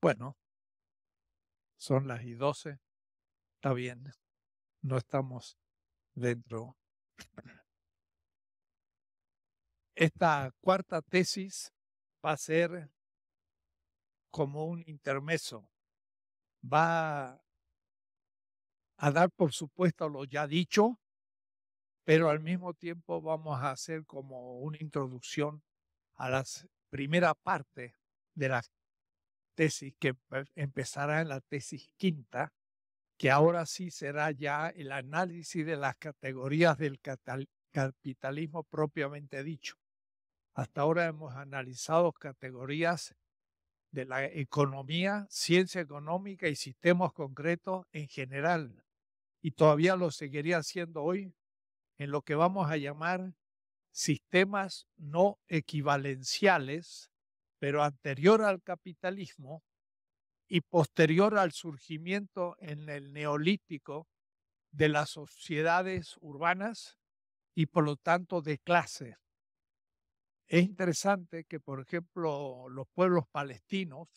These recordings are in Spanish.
Bueno, son las y 12, está bien, no estamos dentro. Esta cuarta tesis va a ser como un intermeso, va a dar por supuesto lo ya dicho, pero al mismo tiempo vamos a hacer como una introducción a la primera parte de las tesis que empezará en la tesis quinta, que ahora sí será ya el análisis de las categorías del capitalismo propiamente dicho. Hasta ahora hemos analizado categorías de la economía, ciencia económica y sistemas concretos en general. Y todavía lo seguiría haciendo hoy en lo que vamos a llamar sistemas no equivalenciales pero anterior al capitalismo y posterior al surgimiento en el neolítico de las sociedades urbanas y por lo tanto de clase. Es interesante que, por ejemplo, los pueblos palestinos,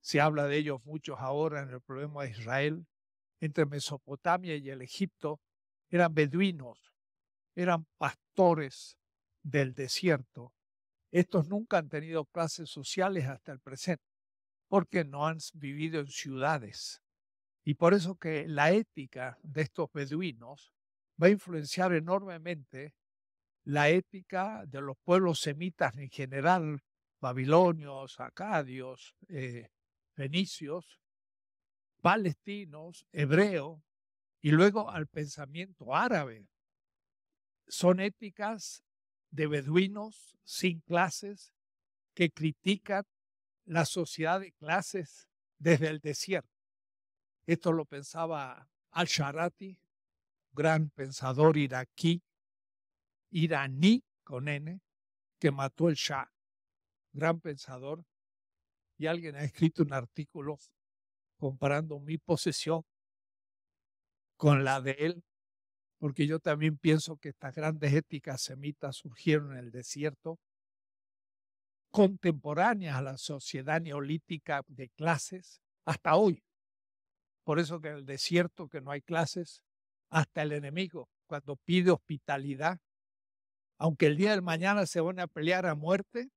se habla de ellos muchos ahora en el problema de Israel, entre Mesopotamia y el Egipto, eran beduinos, eran pastores del desierto estos nunca han tenido clases sociales hasta el presente, porque no han vivido en ciudades. Y por eso que la ética de estos beduinos va a influenciar enormemente la ética de los pueblos semitas en general, babilonios, acadios, eh, fenicios, palestinos, hebreos, y luego al pensamiento árabe. Son éticas de beduinos sin clases que critican la sociedad de clases desde el desierto. Esto lo pensaba al-Sharati, gran pensador iraquí, iraní con N, que mató el Shah, gran pensador, y alguien ha escrito un artículo comparando mi posesión con la de él porque yo también pienso que estas grandes éticas semitas surgieron en el desierto, contemporáneas a la sociedad neolítica de clases hasta hoy. Por eso que en el desierto que no hay clases, hasta el enemigo, cuando pide hospitalidad, aunque el día de mañana se van a pelear a muerte,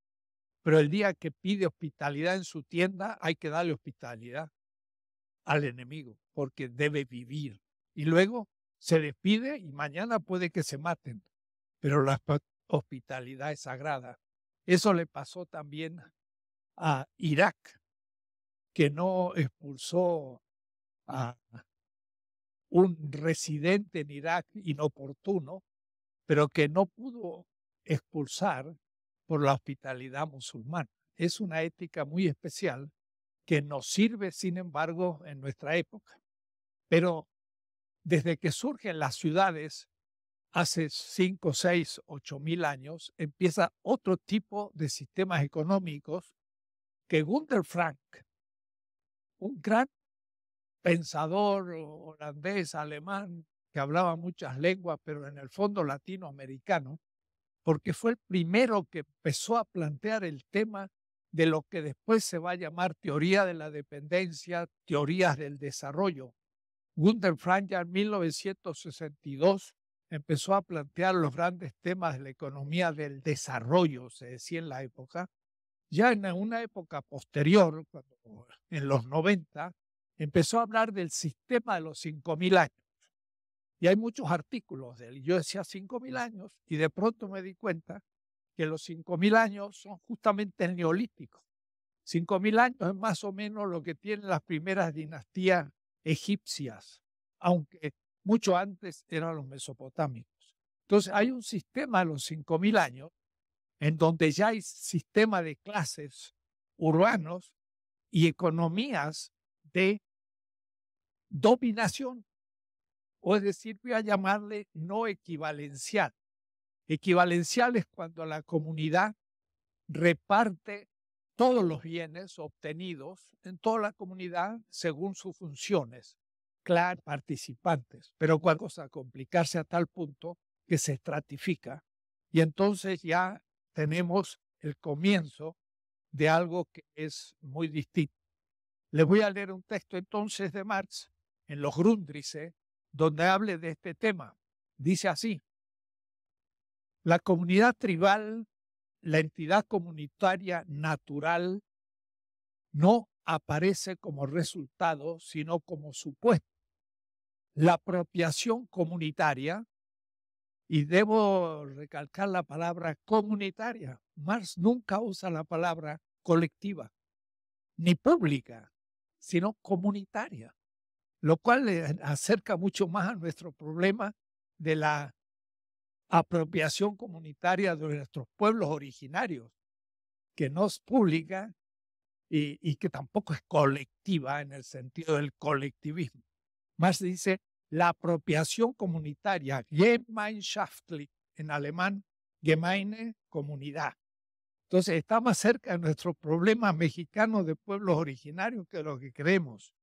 pero el día que pide hospitalidad en su tienda, hay que darle hospitalidad al enemigo, porque debe vivir. Y luego se despide y mañana puede que se maten, pero la hospitalidad es sagrada. Eso le pasó también a Irak, que no expulsó a un residente en Irak inoportuno, pero que no pudo expulsar por la hospitalidad musulmana. Es una ética muy especial que nos sirve, sin embargo, en nuestra época. Pero desde que surgen las ciudades hace 5, 6, 8 mil años, empieza otro tipo de sistemas económicos que Gunther Frank, un gran pensador holandés, alemán, que hablaba muchas lenguas, pero en el fondo latinoamericano, porque fue el primero que empezó a plantear el tema de lo que después se va a llamar teoría de la dependencia, teorías del desarrollo, Gunther Frank ya en 1962 empezó a plantear los grandes temas de la economía del desarrollo, se decía en la época. Ya en una época posterior, en los 90, empezó a hablar del sistema de los 5.000 años. Y hay muchos artículos de él. Yo decía 5.000 años y de pronto me di cuenta que los 5.000 años son justamente el neolítico. 5.000 años es más o menos lo que tienen las primeras dinastías egipcias, aunque mucho antes eran los mesopotámicos. Entonces hay un sistema a los 5.000 años en donde ya hay sistema de clases urbanos y economías de dominación, o es decir, voy a llamarle no equivalencial. Equivalencial es cuando la comunidad reparte todos los bienes obtenidos en toda la comunidad según sus funciones, claro, participantes, pero cuál cosa, complicarse a tal punto que se estratifica y entonces ya tenemos el comienzo de algo que es muy distinto. Les voy a leer un texto entonces de Marx en Los Grundrisse, donde hable de este tema. Dice así, la comunidad tribal la entidad comunitaria natural no aparece como resultado, sino como supuesto. La apropiación comunitaria, y debo recalcar la palabra comunitaria, Marx nunca usa la palabra colectiva, ni pública, sino comunitaria, lo cual acerca mucho más a nuestro problema de la apropiación comunitaria de nuestros pueblos originarios, que no es pública y, que tampoco es colectiva en el sentido del colectivismo. Más dice la apropiación comunitaria, gemeinschaftlich, en alemán, gemeine, comunidad. Entonces, está más cerca de nuestro problema mexicano de pueblos originarios que lo que creemos.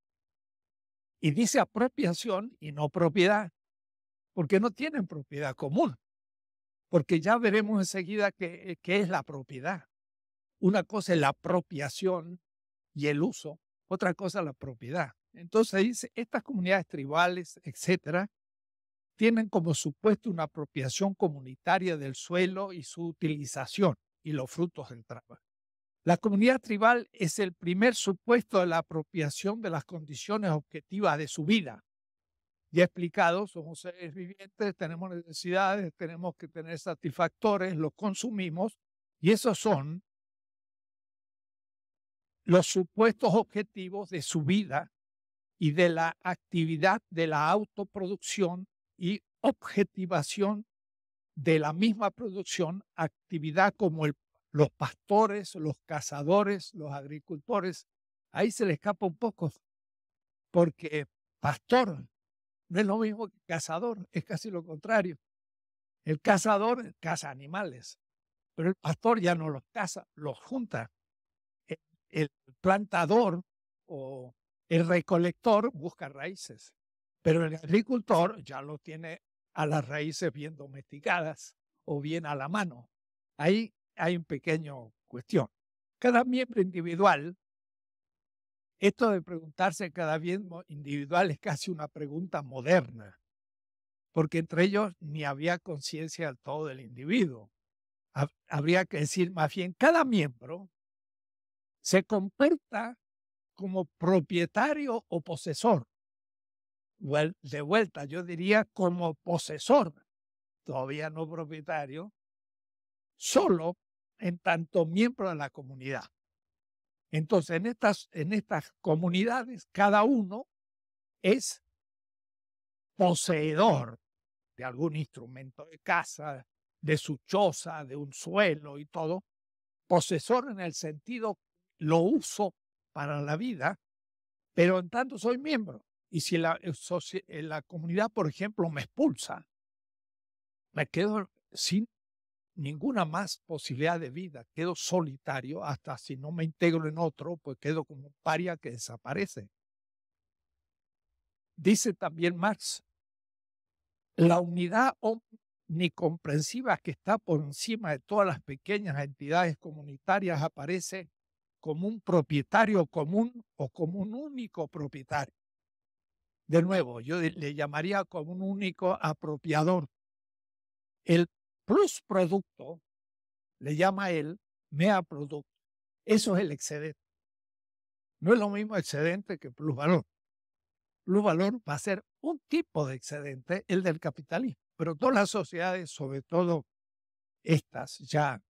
Y dice apropiación y no propiedad, porque no tienen propiedad común porque ya veremos enseguida qué, es la propiedad. Una cosa es la apropiación y el uso, otra cosa la propiedad. Entonces estas comunidades tribales, etcétera, tienen como supuesto una apropiación comunitaria del suelo y su utilización y los frutos del trabajo. La comunidad tribal es el primer supuesto de la apropiación de las condiciones objetivas de su vida, ya explicado, somos seres vivientes, tenemos necesidades, tenemos que tener satisfactores, los consumimos y esos son los supuestos objetivos de su vida y de la actividad de la autoproducción y objetivación de la misma producción, actividad como los pastores, los cazadores, los agricultores. Ahí se le escapa un poco, porque pastor no es lo mismo que cazador, es casi lo contrario. El cazador caza animales, pero el pastor ya no los caza, los junta. El, el plantador o el recolector busca raíces, pero el agricultor ya lo tiene a las raíces bien domesticadas o bien a la mano. Ahí hay un pequeño cuestión. Cada miembro individual esto de preguntarse cada bien individual es casi una pregunta moderna, porque entre ellos ni había conciencia del todo del individuo. Habría que decir más bien, cada miembro se comporta como propietario o posesor. De vuelta, yo diría como posesor, todavía no propietario, solo en tanto miembro de la comunidad. Entonces, en estas, en estas comunidades, cada uno es poseedor de algún instrumento de casa, de su choza, de un suelo y todo. Posesor en el sentido lo uso para la vida, pero en tanto soy miembro. Y si la, eh, eh, la comunidad, por ejemplo, me expulsa, me quedo sin ninguna más posibilidad de vida, quedo solitario, hasta si no me integro en otro, pues quedo como un paria que desaparece. Dice también Marx, la unidad omnicomprensiva que está por encima de todas las pequeñas entidades comunitarias aparece como un propietario común o como un único propietario. De nuevo, yo le llamaría como un único apropiador. El plus producto, le llama él mea producto. Eso es el excedente. No es lo mismo excedente que plus valor. Plus valor va a ser un tipo de excedente, el del capitalismo. Pero todas las sociedades, sobre todo estas ya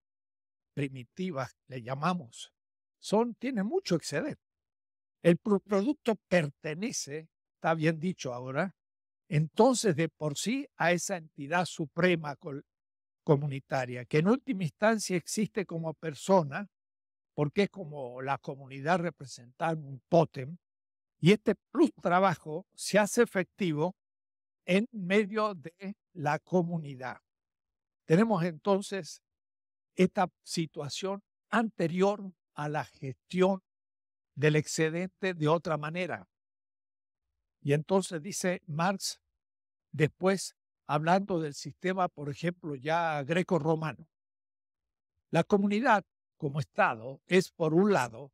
primitivas, le llamamos, son, tienen mucho excedente. El producto pertenece, está bien dicho ahora, entonces de por sí a esa entidad suprema comunitaria, que en última instancia existe como persona, porque es como la comunidad representando un potem, y este plus trabajo se hace efectivo en medio de la comunidad. Tenemos entonces esta situación anterior a la gestión del excedente de otra manera. Y entonces dice Marx, después hablando del sistema, por ejemplo, ya greco-romano. La comunidad como Estado es, por un lado,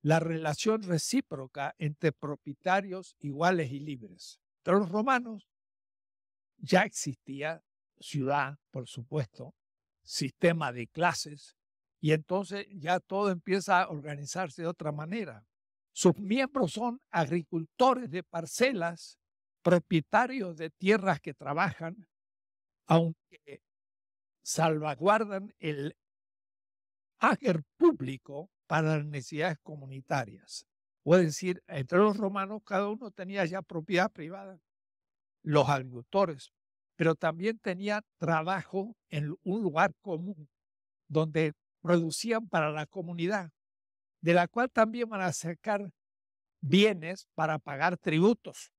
la relación recíproca entre propietarios iguales y libres. Entre los romanos ya existía ciudad, por supuesto, sistema de clases, y entonces ya todo empieza a organizarse de otra manera. Sus miembros son agricultores de parcelas propietarios de tierras que trabajan, aunque salvaguardan el ager público para las necesidades comunitarias. Puede decir, entre los romanos cada uno tenía ya propiedad privada, los agricultores, pero también tenía trabajo en un lugar común, donde producían para la comunidad, de la cual también van a sacar bienes para pagar tributos.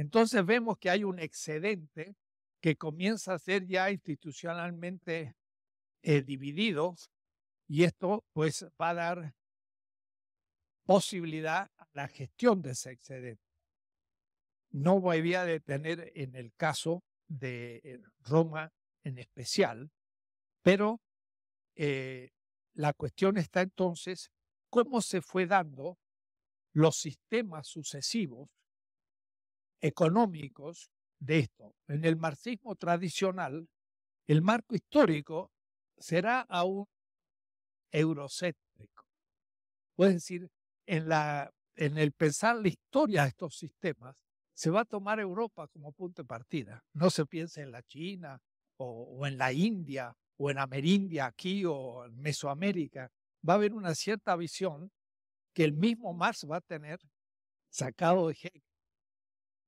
Entonces vemos que hay un excedente que comienza a ser ya institucionalmente eh, dividido y esto pues va a dar posibilidad a la gestión de ese excedente. No voy a detener en el caso de eh, Roma en especial, pero eh, la cuestión está entonces cómo se fue dando los sistemas sucesivos económicos de esto. En el marxismo tradicional, el marco histórico será aún eurocéntrico. Es decir, en, la, en el pensar la historia de estos sistemas, se va a tomar Europa como punto de partida. No se piensa en la China o, en la India o en Amerindia aquí o en Mesoamérica. Va a haber una cierta visión que el mismo Marx va a tener sacado de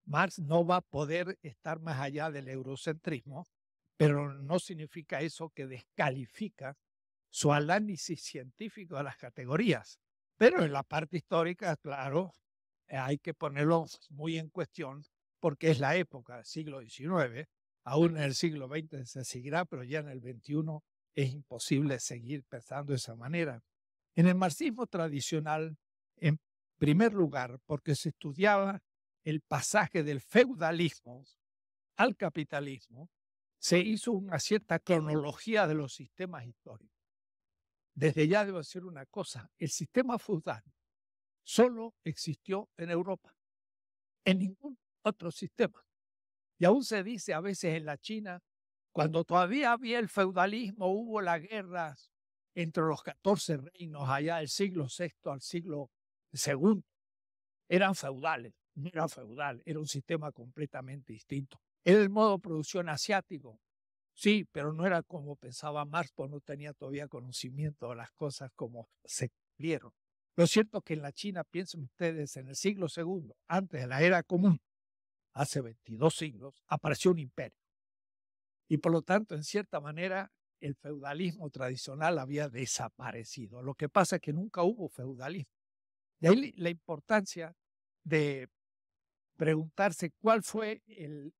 Marx no va a poder estar más allá del eurocentrismo, pero no significa eso que descalifica su análisis científico de las categorías. Pero en la parte histórica, claro, hay que ponerlo muy en cuestión porque es la época del siglo XIX, aún en el siglo XX se seguirá, pero ya en el XXI es imposible seguir pensando de esa manera. En el marxismo tradicional, en primer lugar, porque se estudiaba el pasaje del feudalismo al capitalismo, se hizo una cierta cronología de los sistemas históricos. Desde ya debo decir una cosa, el sistema feudal solo existió en Europa, en ningún otro sistema. Y aún se dice a veces en la China, cuando todavía había el feudalismo, hubo las guerras entre los 14 reinos allá del siglo VI al siglo II, eran feudales era feudal, era un sistema completamente distinto. Era el modo de producción asiático, sí, pero no era como pensaba Marx, porque no tenía todavía conocimiento de las cosas como se cumplieron. Lo cierto es que en la China, piensen ustedes, en el siglo II, antes de la era común, hace 22 siglos, apareció un imperio. Y por lo tanto, en cierta manera, el feudalismo tradicional había desaparecido. Lo que pasa es que nunca hubo feudalismo. De ahí la importancia de preguntarse cuál fue el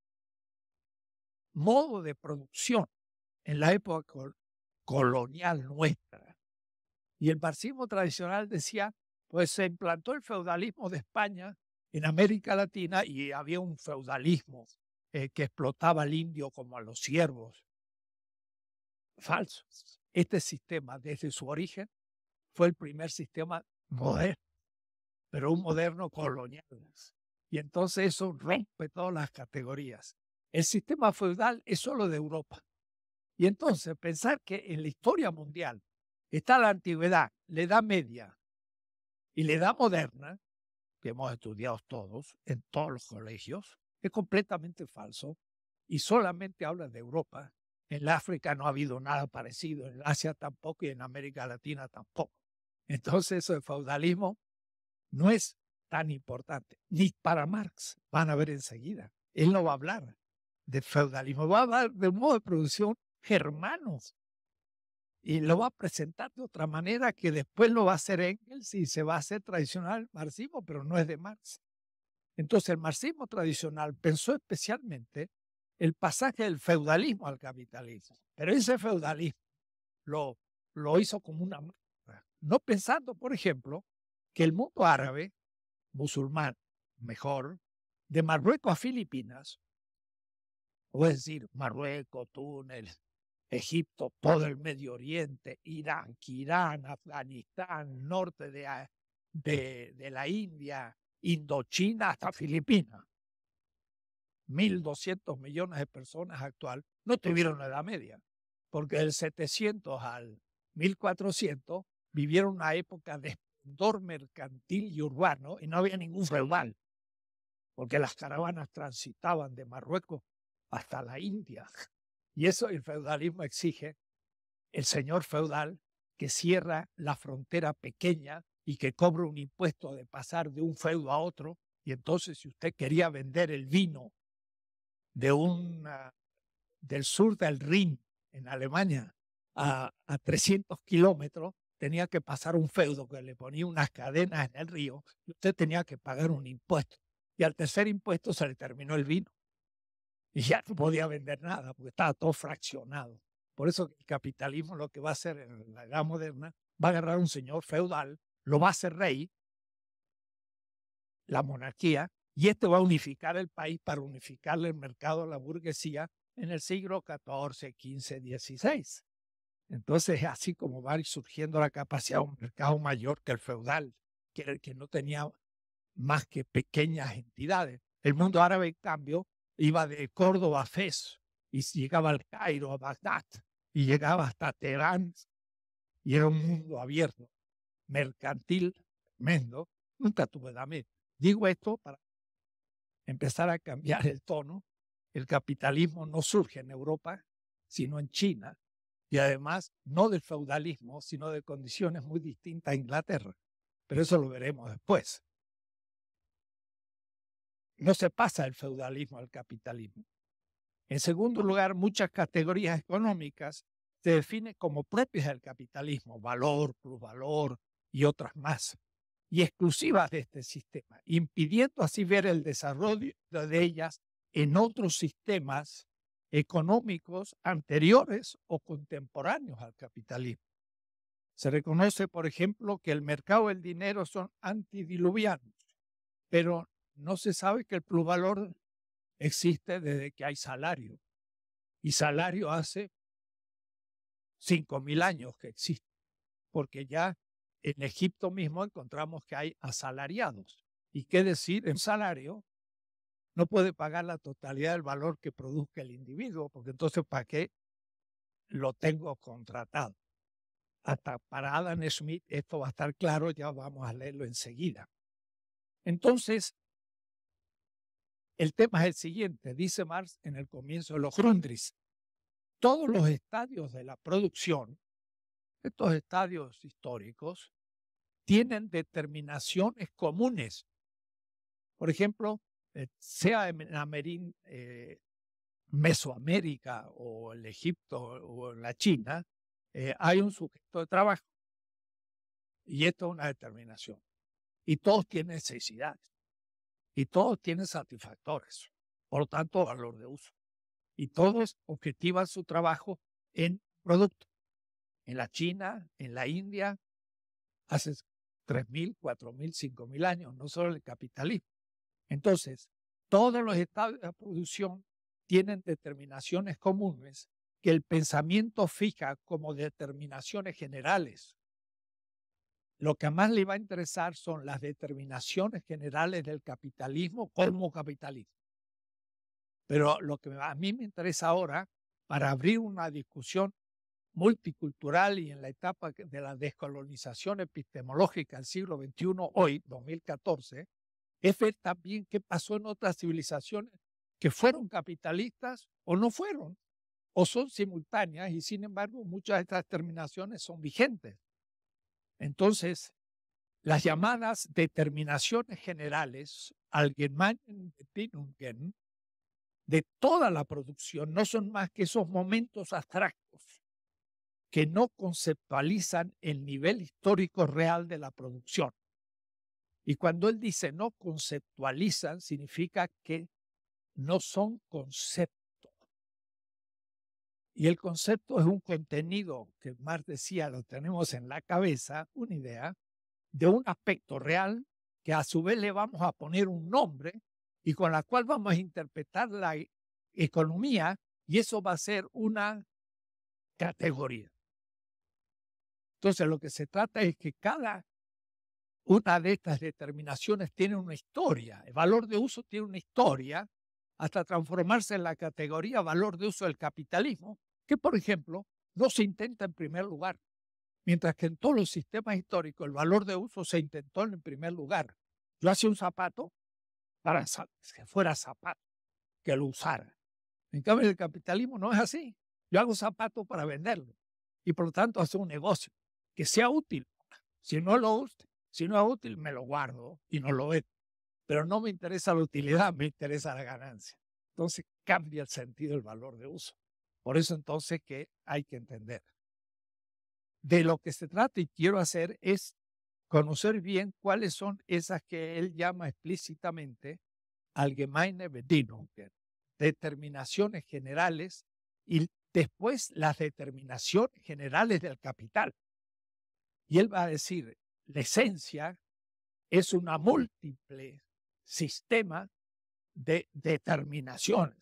modo de producción en la época colonial nuestra. Y el marxismo tradicional decía, pues se implantó el feudalismo de España en América Latina y había un feudalismo eh, que explotaba al indio como a los siervos. Falso. Este sistema, desde su origen, fue el primer sistema moderno, pero un moderno colonial, y entonces eso rompe todas las categorías. El sistema feudal es solo de Europa. Y entonces pensar que en la historia mundial está la antigüedad, la edad media y la edad moderna, que hemos estudiado todos en todos los colegios, es completamente falso y solamente habla de Europa. En África no ha habido nada parecido, en Asia tampoco y en América Latina tampoco. Entonces eso de feudalismo no es tan importante, ni para Marx, van a ver enseguida. Él no va a hablar de feudalismo, va a hablar de un modo de producción germanos. Y lo va a presentar de otra manera que después lo va a hacer Engels y se va a hacer tradicional marxismo, pero no es de Marx. Entonces el marxismo tradicional pensó especialmente el pasaje del feudalismo al capitalismo, pero ese feudalismo lo, lo hizo como una no pensando, por ejemplo, que el mundo árabe musulmán, mejor, de Marruecos a Filipinas, o es decir, Marruecos, Túnez, Egipto, todo el Medio Oriente, Irán, Kirán, Afganistán, norte de, la India, Indochina hasta Filipinas. 1.200 millones de personas actual no tuvieron la Edad Media, porque del 700 al 1400 vivieron una época de mercantil y urbano y no había ningún feudal, porque las caravanas transitaban de Marruecos hasta la India. Y eso el feudalismo exige el señor feudal que cierra la frontera pequeña y que cobra un impuesto de pasar de un feudo a otro. Y entonces si usted quería vender el vino de un del sur del Rin, en Alemania, a, a 300 kilómetros, tenía que pasar un feudo que le ponía unas cadenas en el río y usted tenía que pagar un impuesto. Y al tercer impuesto se le terminó el vino. Y ya no podía vender nada porque estaba todo fraccionado. Por eso el capitalismo lo que va a hacer en la edad moderna, va a agarrar un señor feudal, lo va a hacer rey, la monarquía, y este va a unificar el país para unificarle el mercado a la burguesía en el siglo XIV, XV, XVI. Entonces, así como va surgiendo la capacidad de un mercado mayor que el feudal, que, el que no tenía más que pequeñas entidades. El mundo árabe, en cambio, iba de Córdoba a Fez y llegaba al Cairo, a Bagdad, y llegaba hasta Teherán, y era un mundo abierto, mercantil, tremendo. Nunca tuve también. Digo esto para empezar a cambiar el tono. El capitalismo no surge en Europa, sino en China, y además no del feudalismo, sino de condiciones muy distintas a Inglaterra. Pero eso lo veremos después. No se pasa el feudalismo al capitalismo. En segundo lugar, muchas categorías económicas se definen como propias del capitalismo, valor, plusvalor y otras más, y exclusivas de este sistema, impidiendo así ver el desarrollo de ellas en otros sistemas económicos anteriores o contemporáneos al capitalismo. Se reconoce, por ejemplo, que el mercado y el dinero son antidiluvianos, pero no se sabe que el plusvalor existe desde que hay salario. Y salario hace 5.000 años que existe, porque ya en Egipto mismo encontramos que hay asalariados. ¿Y qué decir en salario? no puede pagar la totalidad del valor que produzca el individuo, porque entonces ¿para qué lo tengo contratado? Hasta para Adam Smith esto va a estar claro, ya vamos a leerlo enseguida. Entonces, el tema es el siguiente, dice Marx en el comienzo de los Grundris, Todos los estadios de la producción, estos estadios históricos, tienen determinaciones comunes. Por ejemplo, eh, sea en Amerín, eh, Mesoamérica o el Egipto o la China, eh, hay un sujeto de trabajo. Y esto es una determinación. Y todos tienen necesidades. Y todos tienen satisfactores. Por lo tanto, valor de uso. Y todos objetivan su trabajo en producto. En la China, en la India, hace 3.000, 4.000, 5.000 años, no solo el capitalismo. Entonces, todos los estados de producción tienen determinaciones comunes que el pensamiento fija como determinaciones generales. Lo que más le va a interesar son las determinaciones generales del capitalismo como capitalismo. Pero lo que a mí me interesa ahora, para abrir una discusión multicultural y en la etapa de la descolonización epistemológica del siglo XXI, hoy, 2014, es ver también qué pasó en otras civilizaciones que fueron capitalistas o no fueron, o son simultáneas y sin embargo muchas de estas terminaciones son vigentes. Entonces, las llamadas determinaciones generales, allgemeinen de toda la producción no son más que esos momentos abstractos que no conceptualizan el nivel histórico real de la producción. Y cuando él dice no conceptualizan, significa que no son conceptos. Y el concepto es un contenido que Marx decía, lo tenemos en la cabeza, una idea, de un aspecto real que a su vez le vamos a poner un nombre y con la cual vamos a interpretar la e-, economía y eso va a ser una categoría. Entonces lo que se trata es que cada una de estas determinaciones tiene una historia. El valor de uso tiene una historia hasta transformarse en la categoría valor de uso del capitalismo, que por ejemplo no se intenta en primer lugar, mientras que en todos los sistemas históricos el valor de uso se intentó en primer lugar. Yo hacía un zapato para que fuera zapato, que lo usara. En cambio, el capitalismo no es así. Yo hago zapato para venderlo y por lo tanto hacer un negocio que sea útil. Si no lo usted, si no es útil, me lo guardo y no lo vendo. Pero no me interesa la utilidad, me interesa la ganancia. Entonces cambia el sentido, el valor de uso. Por eso entonces que hay que entender. De lo que se trata y quiero hacer es conocer bien cuáles son esas que él llama explícitamente allgemeine Bedingungen, determinaciones generales y después las determinaciones generales del capital. Y él va a decir, la esencia es una múltiple sistema de determinaciones.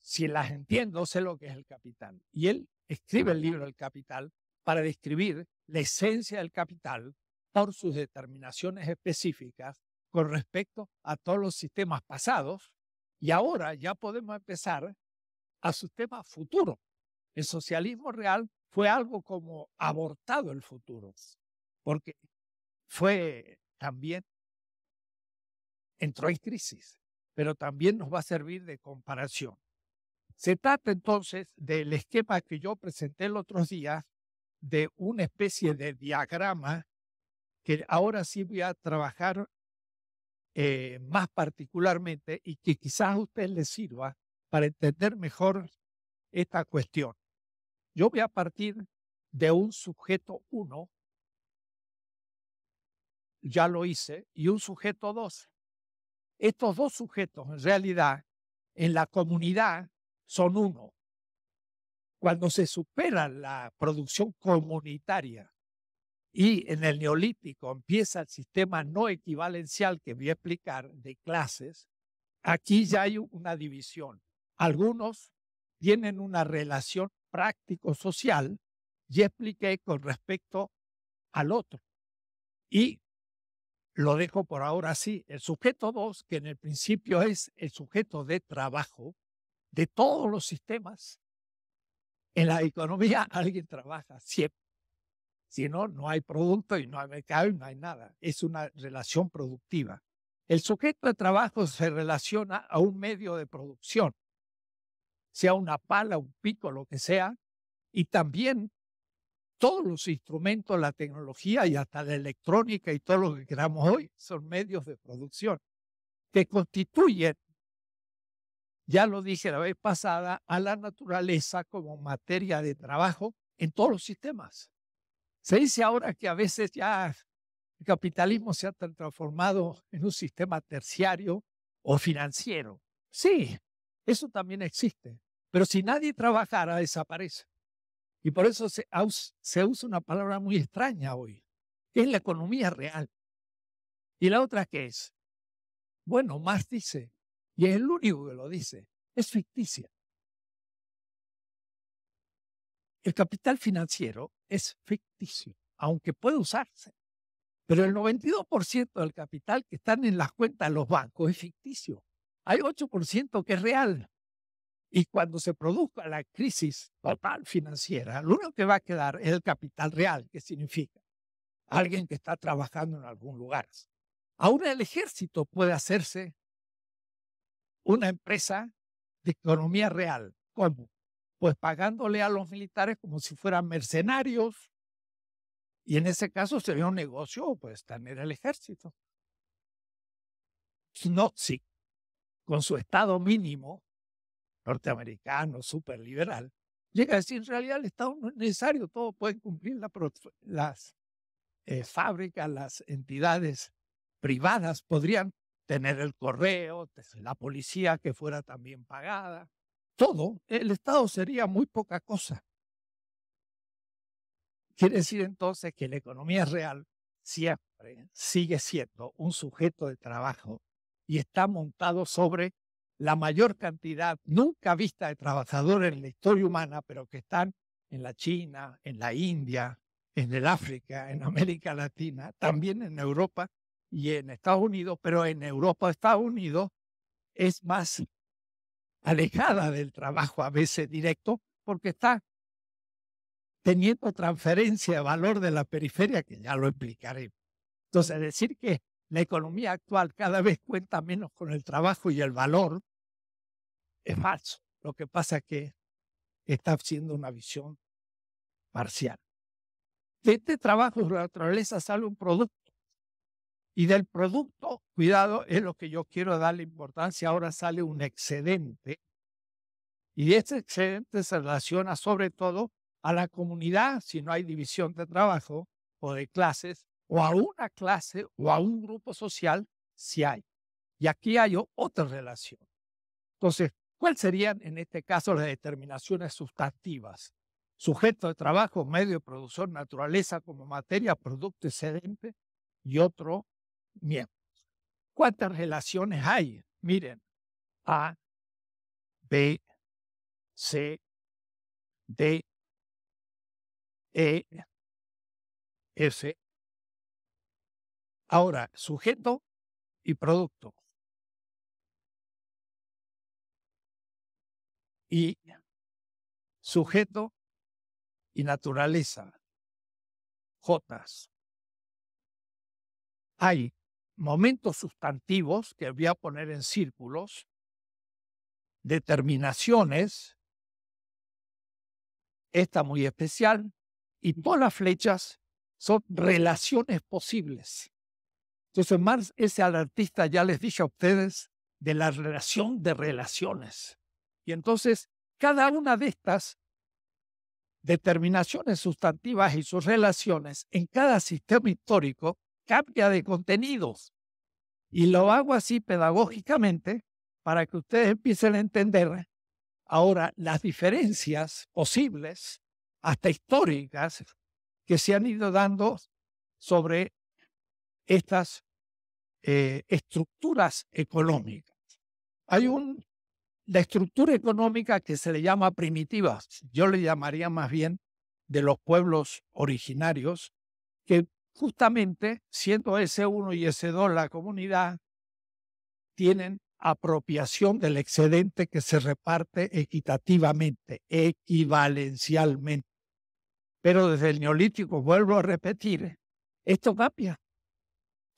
Si las entiendo, sé lo que es el capital. Y él escribe el libro El Capital para describir la esencia del capital por sus determinaciones específicas con respecto a todos los sistemas pasados y ahora ya podemos empezar a su tema futuro. El socialismo real fue algo como abortado el futuro porque fue también, entró en crisis, pero también nos va a servir de comparación. Se trata entonces del esquema que yo presenté el otro día de una especie de diagrama que ahora sí voy a trabajar eh, más particularmente y que quizás a usted le sirva para entender mejor esta cuestión. Yo voy a partir de un sujeto 1 ya lo hice, y un sujeto dos Estos dos sujetos, en realidad, en la comunidad son uno. Cuando se supera la producción comunitaria y en el neolítico empieza el sistema no equivalencial que voy a explicar de clases, aquí ya hay una división. Algunos tienen una relación práctico-social, ya expliqué con respecto al otro. Y lo dejo por ahora así. El sujeto 2, que en el principio es el sujeto de trabajo de todos los sistemas, en la economía alguien trabaja siempre. Si no, no hay producto y no hay mercado y no hay nada. Es una relación productiva. El sujeto de trabajo se relaciona a un medio de producción, sea una pala, un pico, lo que sea, y también todos los instrumentos, la tecnología y hasta la electrónica y todo lo que queramos hoy son medios de producción que constituyen, ya lo dije la vez pasada, a la naturaleza como materia de trabajo en todos los sistemas. Se dice ahora que a veces ya el capitalismo se ha transformado en un sistema terciario o financiero. Sí, eso también existe, pero si nadie trabajara, desaparece. Y por eso se, usa una palabra muy extraña hoy, que es la economía real. ¿Y la otra qué es? Bueno, Marx dice, y es el único que lo dice, es ficticia. El capital financiero es ficticio, aunque puede usarse. Pero el 92% del capital que están en las cuentas de los bancos es ficticio. Hay 8% que es real. Y cuando se produzca la crisis total financiera, lo único que va a quedar es el capital real, que significa alguien que está trabajando en algún lugar. Ahora el ejército puede hacerse una empresa de economía real. ¿Cómo? Pues pagándole a los militares como si fueran mercenarios. Y en ese caso sería un negocio, pues tener el ejército. sí, con su estado mínimo, norteamericano, súper liberal, llega a decir, en realidad el Estado no es necesario, todo pueden cumplir las eh, fábricas, las entidades privadas podrían tener el correo, la policía que fuera también pagada, todo, el Estado sería muy poca cosa. Quiere decir entonces que la economía real siempre sigue siendo un sujeto de trabajo y está montado sobre la mayor cantidad nunca vista de trabajadores en la historia humana, pero que están en la China, en la India, en el África, en América Latina, también en Europa y en Estados Unidos, pero en Europa, Estados Unidos es más alejada del trabajo a veces directo porque está teniendo transferencia de valor de la periferia, que ya lo explicaré. Entonces, decir que la economía actual cada vez cuenta menos con el trabajo y el valor es falso. Lo que pasa es que está haciendo una visión parcial. De este trabajo de la naturaleza sale un producto. Y del producto, cuidado, es lo que yo quiero darle importancia. Ahora sale un excedente. Y este excedente se relaciona sobre todo a la comunidad, si no hay división de trabajo o de clases, o a una clase o a un grupo social, si hay. Y aquí hay otra relación. Entonces, ¿Cuáles serían en este caso las determinaciones sustantivas? Sujeto de trabajo, medio de producción, naturaleza como materia, producto excedente y otro miembro. ¿Cuántas relaciones hay? Miren, A, B, C, D, E, F. Ahora, sujeto y producto. y sujeto y naturaleza. Jotas. Hay momentos sustantivos que voy a poner en círculos, determinaciones, esta muy especial, y todas las flechas son relaciones posibles. Entonces Marx ese el artista, ya les dije a ustedes, de la relación de relaciones. Y entonces, cada una de estas determinaciones sustantivas y sus relaciones en cada sistema histórico cambia de contenidos. Y lo hago así pedagógicamente para que ustedes empiecen a entender ahora las diferencias posibles, hasta históricas, que se han ido dando sobre estas eh, estructuras económicas. Hay un la estructura económica que se le llama primitiva, yo le llamaría más bien de los pueblos originarios, que justamente siendo ese uno y ese dos la comunidad, tienen apropiación del excedente que se reparte equitativamente, equivalencialmente. Pero desde el neolítico, vuelvo a repetir, esto cambia.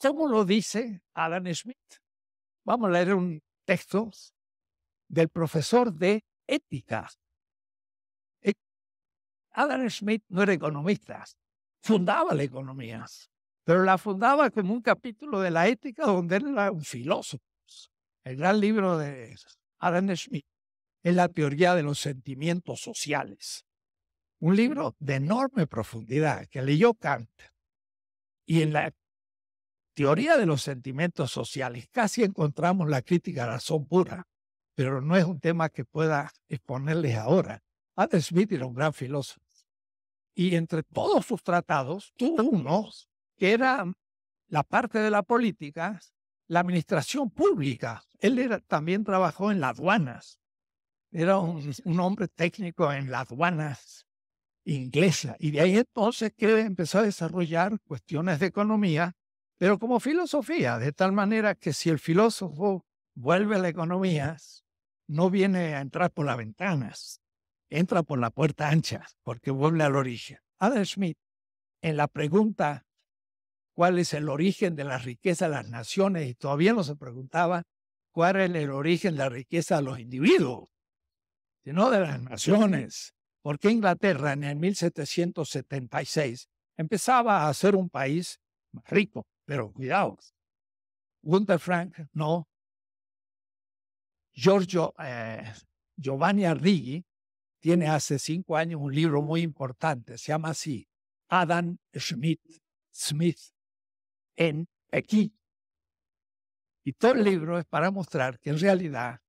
¿Cómo lo dice Alan Smith? Vamos a leer un texto del profesor de ética. E Adam Smith no era economista, fundaba la economía, pero la fundaba como un capítulo de la ética donde él era un filósofo. El gran libro de Adam Smith es La teoría de los sentimientos sociales. Un libro de enorme profundidad que leyó Kant. Y en la teoría de los sentimientos sociales casi encontramos la crítica a razón pura pero no es un tema que pueda exponerles ahora. Adam Smith era un gran filósofo. Y entre todos sus tratados, tuvo uno que era la parte de la política, la administración pública. Él también trabajó en las aduanas. Era un, hombre técnico en las aduanas inglesa. Y de ahí entonces que empezó a desarrollar cuestiones de economía, pero como filosofía, de tal manera que si el filósofo vuelve a la economía, no viene a entrar por las ventanas, entra por la puerta ancha, porque vuelve al origen. Adam Smith, en la pregunta, ¿cuál es el origen de la riqueza de las naciones? Y todavía no se preguntaba cuál es el origen de la riqueza de los individuos, sino de las naciones. Porque Inglaterra en el 1776 empezaba a ser un país rico, pero cuidado. Gunther Frank no Giorgio eh, Giovanni Arrighi tiene hace cinco años un libro muy importante, se llama así, Adam Smith Smith en Pekín. Y todo el libro es para mostrar que en realidad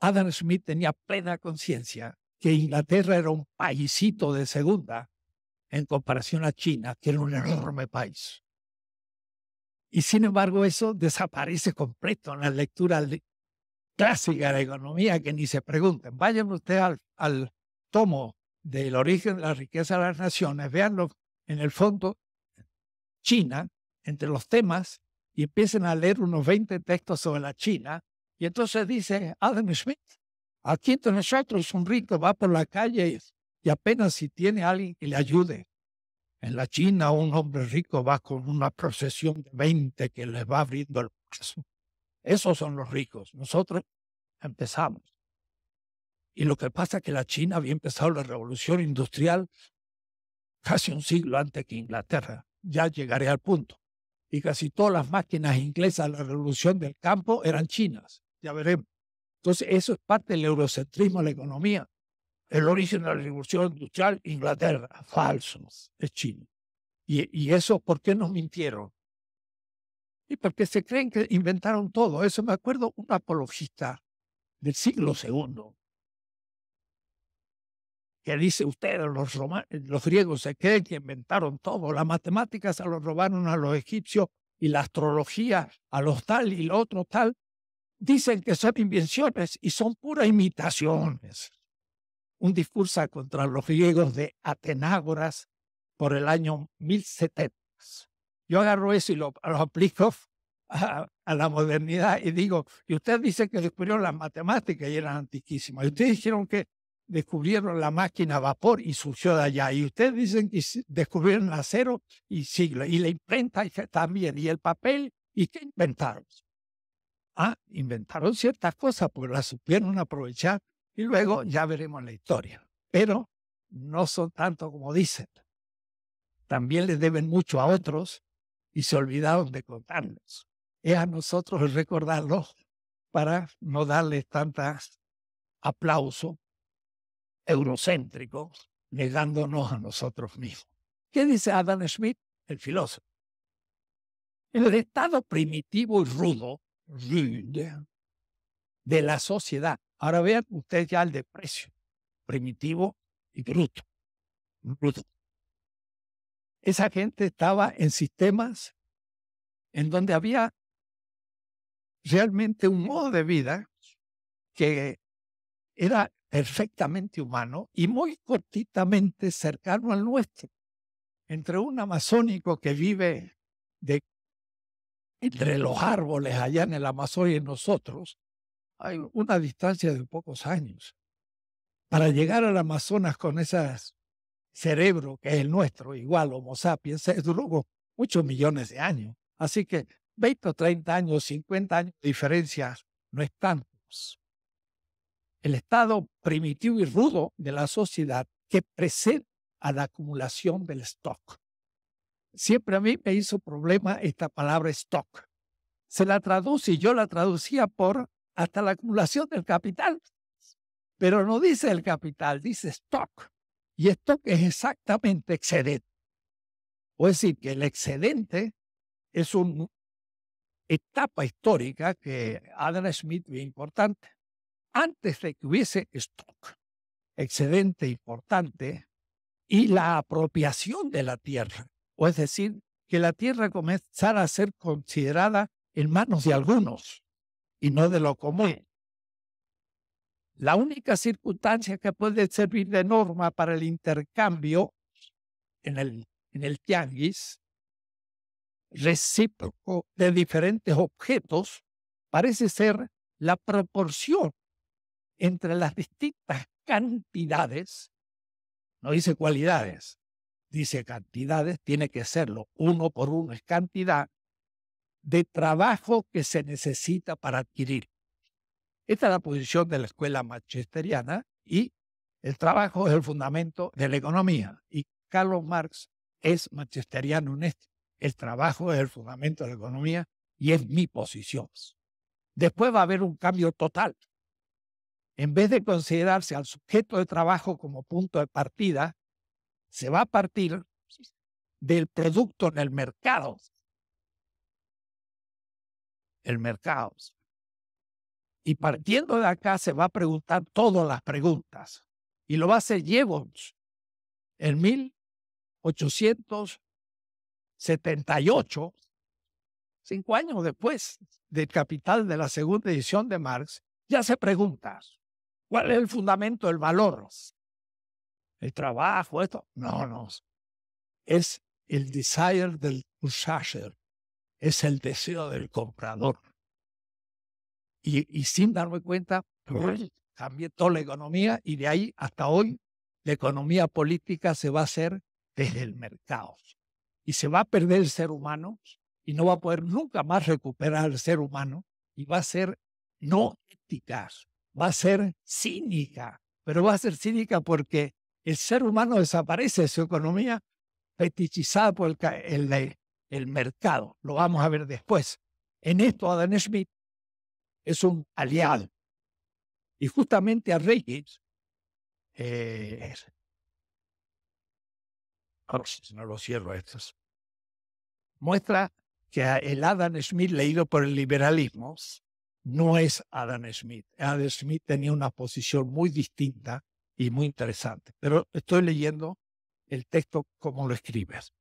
Adam Smith tenía plena conciencia que Inglaterra era un paísito de segunda en comparación a China, que era un enorme país. Y sin embargo eso desaparece completo en la lectura clásica de la economía que ni se pregunten. Vayan ustedes al, tomo del origen de la riqueza de las naciones, veanlo en el fondo China, entre los temas, y empiecen a leer unos 20 textos sobre la China. Y entonces dice Adam Smith, aquí entre nosotros un rico va por la calle y apenas si tiene alguien que le ayude. En la China un hombre rico va con una procesión de 20 que les va abriendo el paso. Esos son los ricos. Nosotros empezamos. Y lo que pasa es que la China había empezado la revolución industrial casi un siglo antes que Inglaterra. Ya llegaré al punto. Y casi todas las máquinas inglesas de la revolución del campo eran chinas. Ya veremos. Entonces, eso es parte del eurocentrismo de la economía. El origen de la revolución industrial, Inglaterra. Falsos. Es China. y eso, ¿por qué nos mintieron? Y porque se creen que inventaron todo. Eso me acuerdo un apologista del siglo II que dice ustedes, los, griegos se creen que inventaron todo. Las matemáticas se los robaron a los egipcios y la astrología a los tal y lo otro tal. Dicen que son invenciones y son puras imitaciones. Un discurso contra los griegos de Atenágoras por el año 1070. Yo agarro eso y lo, aplico a, la modernidad y digo, y ustedes dicen que descubrieron las matemáticas y eran antiquísimas. Y ustedes dijeron que descubrieron la máquina a vapor y surgió de allá. Y ustedes dicen que descubrieron el acero y siglo, y la imprenta también, y el papel, ¿y qué inventaron? Ah, inventaron ciertas cosas porque las supieron aprovechar y luego ya veremos la historia. Pero no son tanto como dicen. También le deben mucho a otros y se olvidaron de contarles. Es a nosotros recordarlos para no darles tantas aplausos eurocéntricos negándonos a nosotros mismos. ¿Qué dice Adam Smith, el filósofo? El estado primitivo y rudo, de la sociedad. Ahora vean ustedes ya el desprecio, primitivo y bruto, bruto. Esa gente estaba en sistemas en donde había realmente un modo de vida que era perfectamente humano y muy cortitamente cercano al nuestro. Entre un amazónico que vive entre los árboles allá en el Amazonas y nosotros, hay una distancia de pocos años. Para llegar al Amazonas con esas cerebro, que es el nuestro, igual Homo sapiens, duró muchos millones de años. Así que 20 o 30 años, 50 años diferencias no es tantos. El estado primitivo y rudo de la sociedad que precede a la acumulación del stock. Siempre a mí me hizo problema esta palabra stock. Se la traduce y yo la traducía por hasta la acumulación del capital. Pero no dice el capital, dice stock. Y esto es exactamente excedente. O es decir, que el excedente es una etapa histórica que Adam Smith ve importante. Antes de que hubiese stock, excedente importante, y la apropiación de la tierra, o es decir, que la tierra comenzara a ser considerada en manos de algunos y no de lo común. La única circunstancia que puede servir de norma para el intercambio en el, tianguis recíproco de diferentes objetos parece ser la proporción entre las distintas cantidades, no dice cualidades, dice cantidades, tiene que serlo, uno por uno es cantidad, de trabajo que se necesita para adquirir. Esta es la posición de la escuela manchesteriana y el trabajo es el fundamento de la economía. Y Carlos Marx es manchesteriano en esto. El trabajo es el fundamento de la economía y es mi posición. Después va a haber un cambio total. En vez de considerarse al sujeto de trabajo como punto de partida, se va a partir del producto en el mercado. El mercado. Y partiendo de acá se va a preguntar todas las preguntas. Y lo va a hacer Jevons en 1878, cinco años después del capital de la segunda edición de Marx, ya se pregunta, ¿cuál es el fundamento del valor? ¿El trabajo? Esto? No, no. Es el desire del usager. es el deseo del comprador y, sin darme cuenta, pues, cambié toda la economía y de ahí hasta hoy la economía política se va a hacer desde el mercado. Y se va a perder el ser humano y no va a poder nunca más recuperar al ser humano y va a ser no ética, va a ser cínica, pero va a ser cínica porque el ser humano desaparece de su economía fetichizada por el, el, el mercado. Lo vamos a ver después. En esto Adam Smith es un aliado. Y justamente a Reyes, eh, no lo cierro estos, muestra que el Adam Smith leído por el liberalismo no es Adam Smith. Adam Smith tenía una posición muy distinta y muy interesante. Pero estoy leyendo el texto como lo escribes.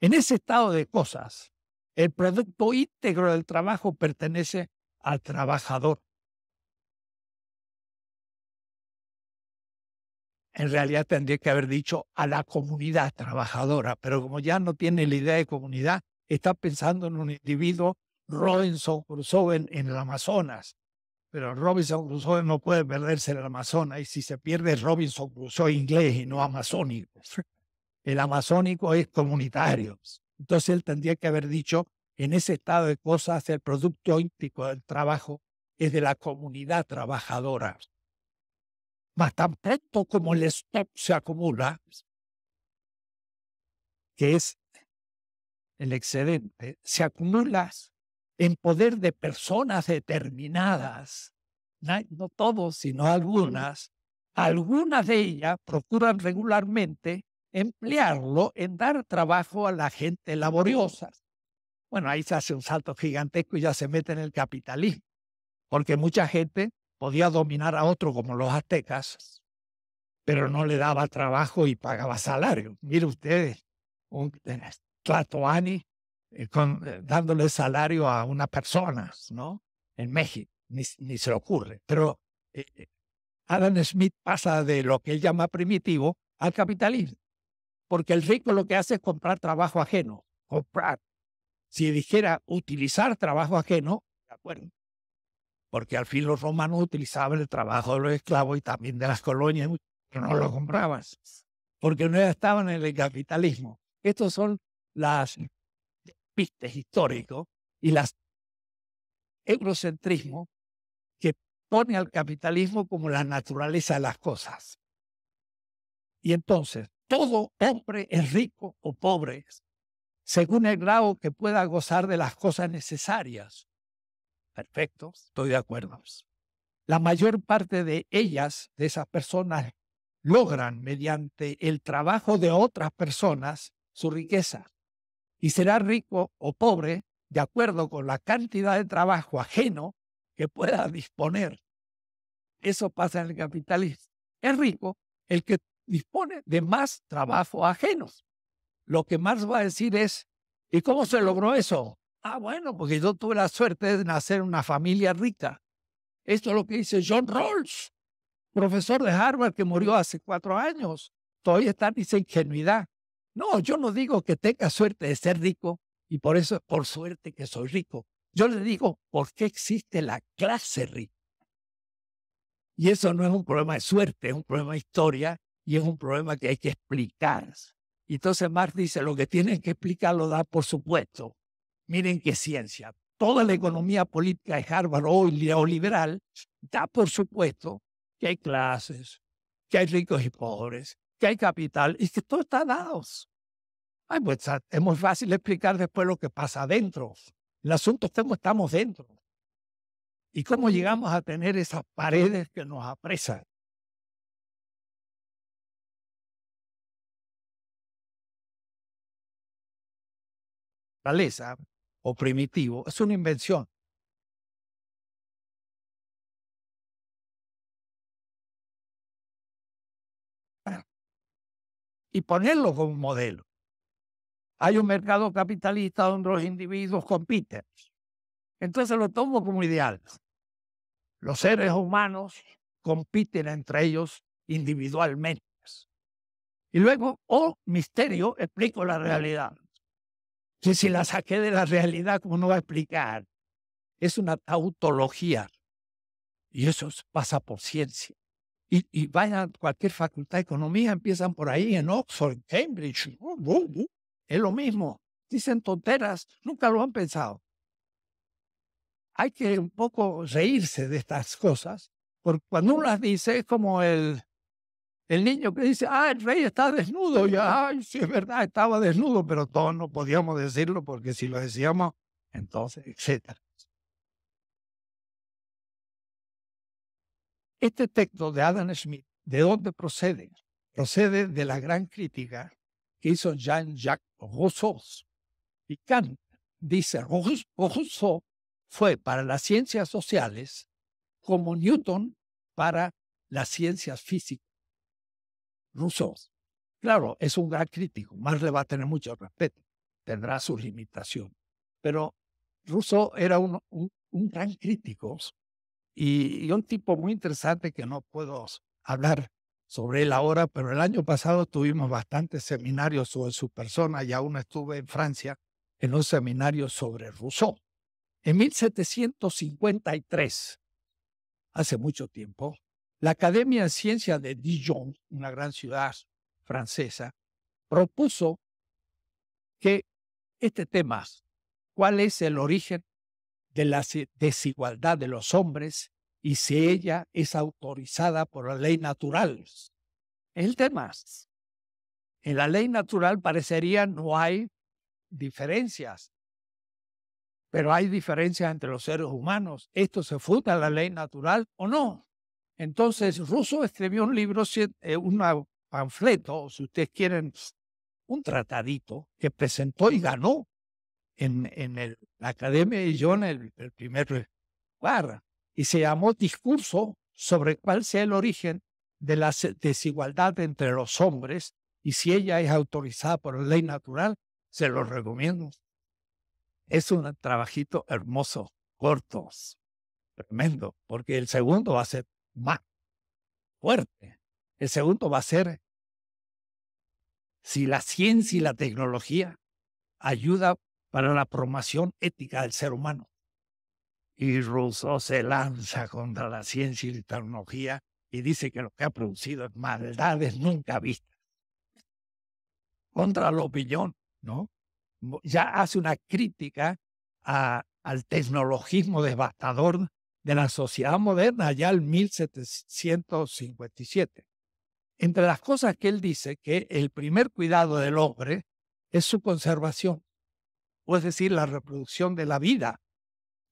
En ese estado de cosas, el producto íntegro del trabajo pertenece al trabajador. En realidad tendría que haber dicho a la comunidad trabajadora, pero como ya no tiene la idea de comunidad, está pensando en un individuo, Robinson Crusoe en, el Amazonas. Pero Robinson Crusoe no puede perderse en el Amazonas y si se pierde Robinson Crusoe inglés y no amazónico. El amazónico es comunitario. Entonces él tendría que haber dicho en ese estado de cosas, el producto íntico del trabajo es de la comunidad trabajadora. Mas tan pronto como el stock se acumula, que es el excedente, se acumula en poder de personas determinadas, no todos, sino algunas, algunas de ellas procuran regularmente emplearlo en dar trabajo a la gente laboriosa. Bueno, ahí se hace un salto gigantesco y ya se mete en el capitalismo, porque mucha gente podía dominar a otro como los aztecas, pero no le daba trabajo y pagaba salario. Mire ustedes, un Tlatoani eh, eh, dándole salario a unas personas ¿no? En México, ni, se le ocurre. Pero eh, Adam Smith pasa de lo que él llama primitivo al capitalismo, porque el rico lo que hace es comprar trabajo ajeno, comprar si dijera utilizar trabajo ajeno, de acuerdo. Porque al fin los romanos utilizaban el trabajo de los esclavos y también de las colonias, pero no lo compraban, porque no estaban en el capitalismo. Estos son las pistes históricos y las eurocentrismo que pone al capitalismo como la naturaleza de las cosas. Y entonces, todo hombre es rico o pobre según el grado que pueda gozar de las cosas necesarias. Perfecto, estoy de acuerdo. La mayor parte de ellas, de esas personas, logran mediante el trabajo de otras personas su riqueza. Y será rico o pobre de acuerdo con la cantidad de trabajo ajeno que pueda disponer. Eso pasa en el capitalismo. Es rico el que dispone de más trabajo ajenos lo que Marx va a decir es, ¿y cómo se logró eso? Ah, bueno, porque yo tuve la suerte de nacer en una familia rica. Esto es lo que dice John Rawls, profesor de Harvard que murió hace cuatro años. Todavía está esa ingenuidad. No, yo no digo que tenga suerte de ser rico y por eso es por suerte que soy rico. Yo le digo, ¿por qué existe la clase rica? Y eso no es un problema de suerte, es un problema de historia y es un problema que hay que explicar. Y entonces Marx dice, lo que tienen que explicar lo da por supuesto. Miren qué ciencia. Toda la economía política de Harvard hoy neoliberal da por supuesto que hay clases, que hay ricos y pobres, que hay capital y que todo está dado. Pues, es muy fácil explicar después lo que pasa adentro. El asunto es cómo estamos dentro y cómo llegamos a tener esas paredes que nos apresan. naturaleza o primitivo es una invención. Y ponerlo como modelo. Hay un mercado capitalista donde los individuos compiten. Entonces lo tomo como ideal. Los seres humanos compiten entre ellos individualmente. Y luego, oh misterio, explico la realidad si la saqué de la realidad, ¿cómo no va a explicar? Es una tautología. Y eso pasa por ciencia. Y, y vayan a cualquier facultad de economía, empiezan por ahí, en Oxford, Cambridge. Uh, uh, uh. Es lo mismo. Dicen tonteras, nunca lo han pensado. Hay que un poco reírse de estas cosas, porque cuando uno las dice es como el, el niño que dice, ah, el rey está desnudo, y ay, sí es verdad, estaba desnudo, pero todos no podíamos decirlo porque si lo decíamos, entonces, etc. Este texto de Adam Smith, ¿de dónde procede? Procede de la gran crítica que hizo Jean-Jacques Rousseau. Y Kant dice, Rousseau fue para las ciencias sociales como Newton para las ciencias físicas. Rousseau, Claro, es un gran crítico, más le va a tener mucho respeto, tendrá sus limitaciones, pero Rousseau era un, un, gran crítico y, y, un tipo muy interesante que no puedo hablar sobre él ahora, pero el año pasado tuvimos bastantes seminarios sobre su persona y aún estuve en Francia en un seminario sobre Rousseau. En 1753, hace mucho tiempo, la Academia de Ciencias de Dijon, una gran ciudad francesa, propuso que este tema, ¿cuál es el origen de la desigualdad de los hombres y si ella es autorizada por la ley natural? El tema. En la ley natural parecería no hay diferencias, pero hay diferencias entre los seres humanos. ¿Esto se funda en la ley natural o no? Entonces, Russo escribió un libro, eh, un panfleto, si ustedes quieren, un tratadito que presentó y ganó en, la Academia de John el, primer lugar. Y se llamó Discurso sobre cuál sea el origen de la desigualdad entre los hombres y si ella es autorizada por la ley natural, se lo recomiendo. Es un trabajito hermoso, corto, tremendo, porque el segundo va a ser más fuerte. El segundo va a ser si la ciencia y la tecnología ayuda para la promoción ética del ser humano. Y Rousseau se lanza contra la ciencia y la tecnología y dice que lo que ha producido es maldades nunca vistas. Contra la opinión, ¿no? Ya hace una crítica al tecnologismo devastador de la sociedad moderna ya al 1757. Entre las cosas que él dice que el primer cuidado del hombre es su conservación, o es decir, la reproducción de la vida.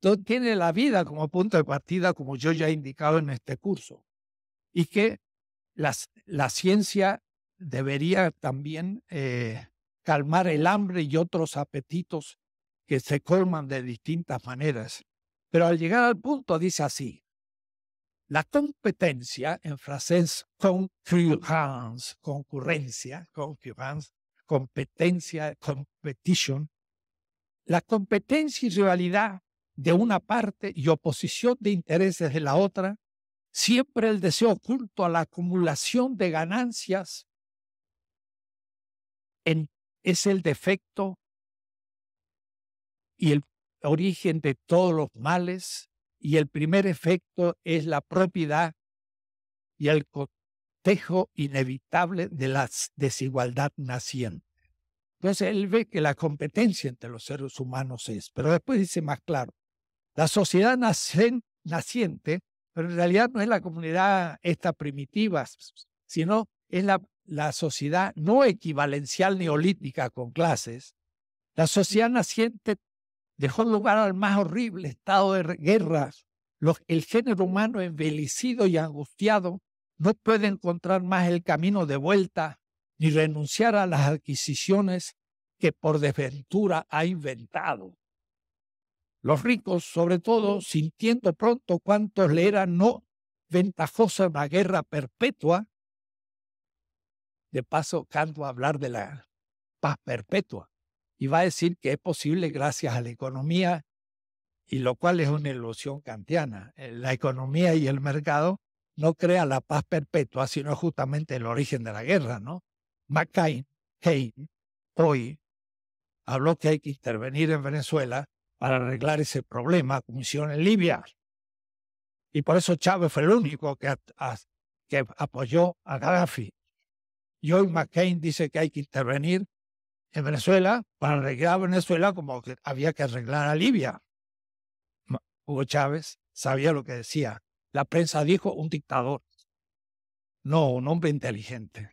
todo tiene la vida como punto de partida, como yo ya he indicado en este curso, y que las, la ciencia debería también eh, calmar el hambre y otros apetitos que se colman de distintas maneras. Pero al llegar al punto dice así, la competencia, en francés concurrence, concurrencia, concurrence, competencia, competition, la competencia y rivalidad de una parte y oposición de intereses de la otra, siempre el deseo oculto a la acumulación de ganancias es el defecto y el origen de todos los males y el primer efecto es la propiedad y el cotejo inevitable de la desigualdad naciente. Entonces él ve que la competencia entre los seres humanos es, pero después dice más claro, la sociedad naciente, pero en realidad no es la comunidad esta primitiva, sino es la, la sociedad no equivalencial neolítica con clases, la sociedad naciente dejó lugar al más horrible estado de guerras. el género humano envejecido y angustiado no puede encontrar más el camino de vuelta ni renunciar a las adquisiciones que por desventura ha inventado. Los ricos, sobre todo, sintiendo pronto cuántos le era no ventajosa una guerra perpetua, de paso canto a hablar de la paz perpetua, y va a decir que es posible gracias a la economía, y lo cual es una ilusión kantiana. Eh, la economía y el mercado no crean la paz perpetua, sino justamente el origen de la guerra, ¿no? McCain, hoy, habló que hay que intervenir en Venezuela para arreglar ese problema, como hicieron en Libia. Y por eso Chávez fue el único que, que apoyó a Gaddafi. Y hoy McCain dice que hay que intervenir en Venezuela para arreglar Venezuela como que había que arreglar a Libia. Hugo Chávez sabía lo que decía. La prensa dijo un dictador. No, un hombre inteligente.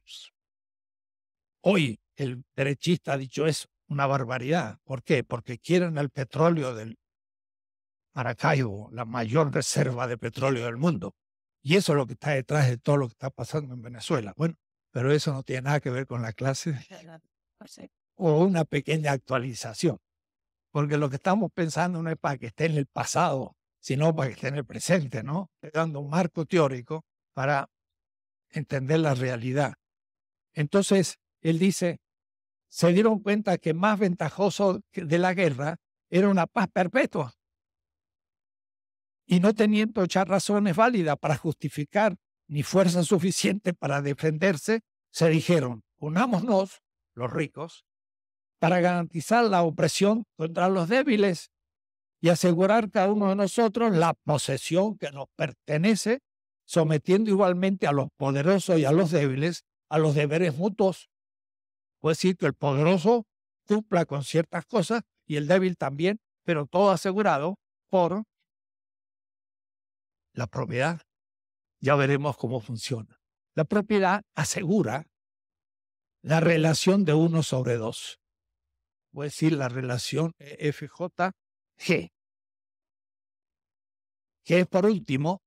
Hoy el derechista ha dicho eso, una barbaridad. ¿Por qué? Porque quieren el petróleo del Maracaibo, la mayor reserva de petróleo del mundo. Y eso es lo que está detrás de todo lo que está pasando en Venezuela. Bueno, pero eso no tiene nada que ver con la clase. Pues o una pequeña actualización. Porque lo que estamos pensando no es para que esté en el pasado, sino para que esté en el presente, ¿no? Dando un marco teórico para entender la realidad. Entonces, él dice, se dieron cuenta que más ventajoso de la guerra era una paz perpetua. Y no teniendo ya razones válidas para justificar ni fuerza suficiente para defenderse, se dijeron, unámonos, los ricos, para garantizar la opresión contra los débiles y asegurar cada uno de nosotros la posesión que nos pertenece, sometiendo igualmente a los poderosos y a los débiles a los deberes mutuos. Puede decir que el poderoso cumpla con ciertas cosas y el débil también, pero todo asegurado por la propiedad. Ya veremos cómo funciona. La propiedad asegura la relación de uno sobre dos voy a decir, la relación e, FJG. Que es por último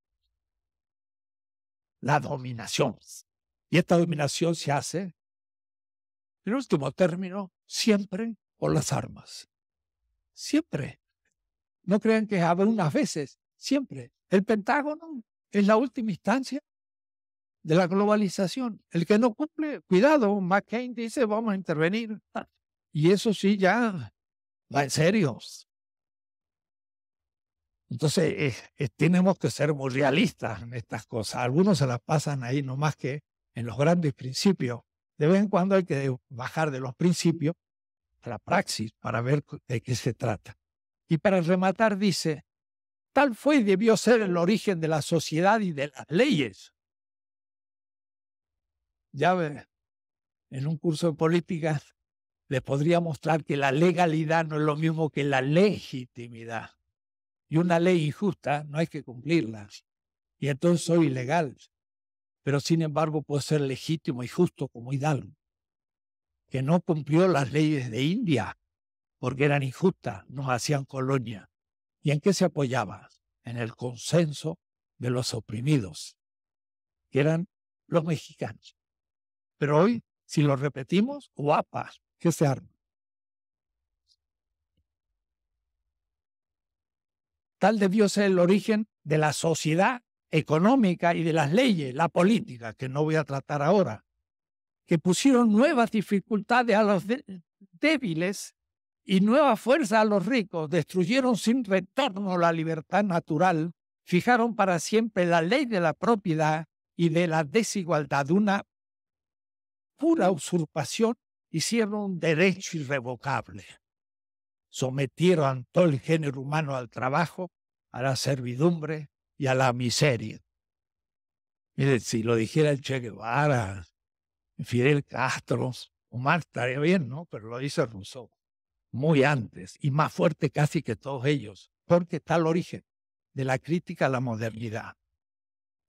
la dominación. Y esta dominación se hace, en último término, siempre por las armas. Siempre. No crean que unas veces, siempre. El Pentágono es la última instancia de la globalización. El que no cumple, cuidado, McCain dice, vamos a intervenir. Y eso sí, ya, va en serio. Entonces, eh, eh, tenemos que ser muy realistas en estas cosas. Algunos se las pasan ahí, no más que en los grandes principios. De vez en cuando hay que bajar de los principios a la praxis para ver de qué se trata. Y para rematar, dice, tal fue y debió ser el origen de la sociedad y de las leyes. Ya ves, en un curso de políticas les podría mostrar que la legalidad no es lo mismo que la legitimidad. Y una ley injusta no hay que cumplirla. Y entonces soy ilegal. Pero sin embargo puedo ser legítimo y justo como Hidalgo, que no cumplió las leyes de India porque eran injustas, nos hacían colonia. ¿Y en qué se apoyaba? En el consenso de los oprimidos, que eran los mexicanos. Pero hoy, si lo repetimos, guapas, que se Tal debió ser el origen de la sociedad económica y de las leyes, la política, que no voy a tratar ahora, que pusieron nuevas dificultades a los débiles y nueva fuerza a los ricos, destruyeron sin retorno la libertad natural, fijaron para siempre la ley de la propiedad y de la desigualdad, una pura usurpación hicieron un derecho irrevocable. Sometieron todo el género humano al trabajo, a la servidumbre y a la miseria. Miren, si lo dijera el Che Guevara, Fidel Castro, Omar estaría bien, ¿no? Pero lo dice Rousseau muy antes y más fuerte casi que todos ellos, porque está el origen de la crítica a la modernidad.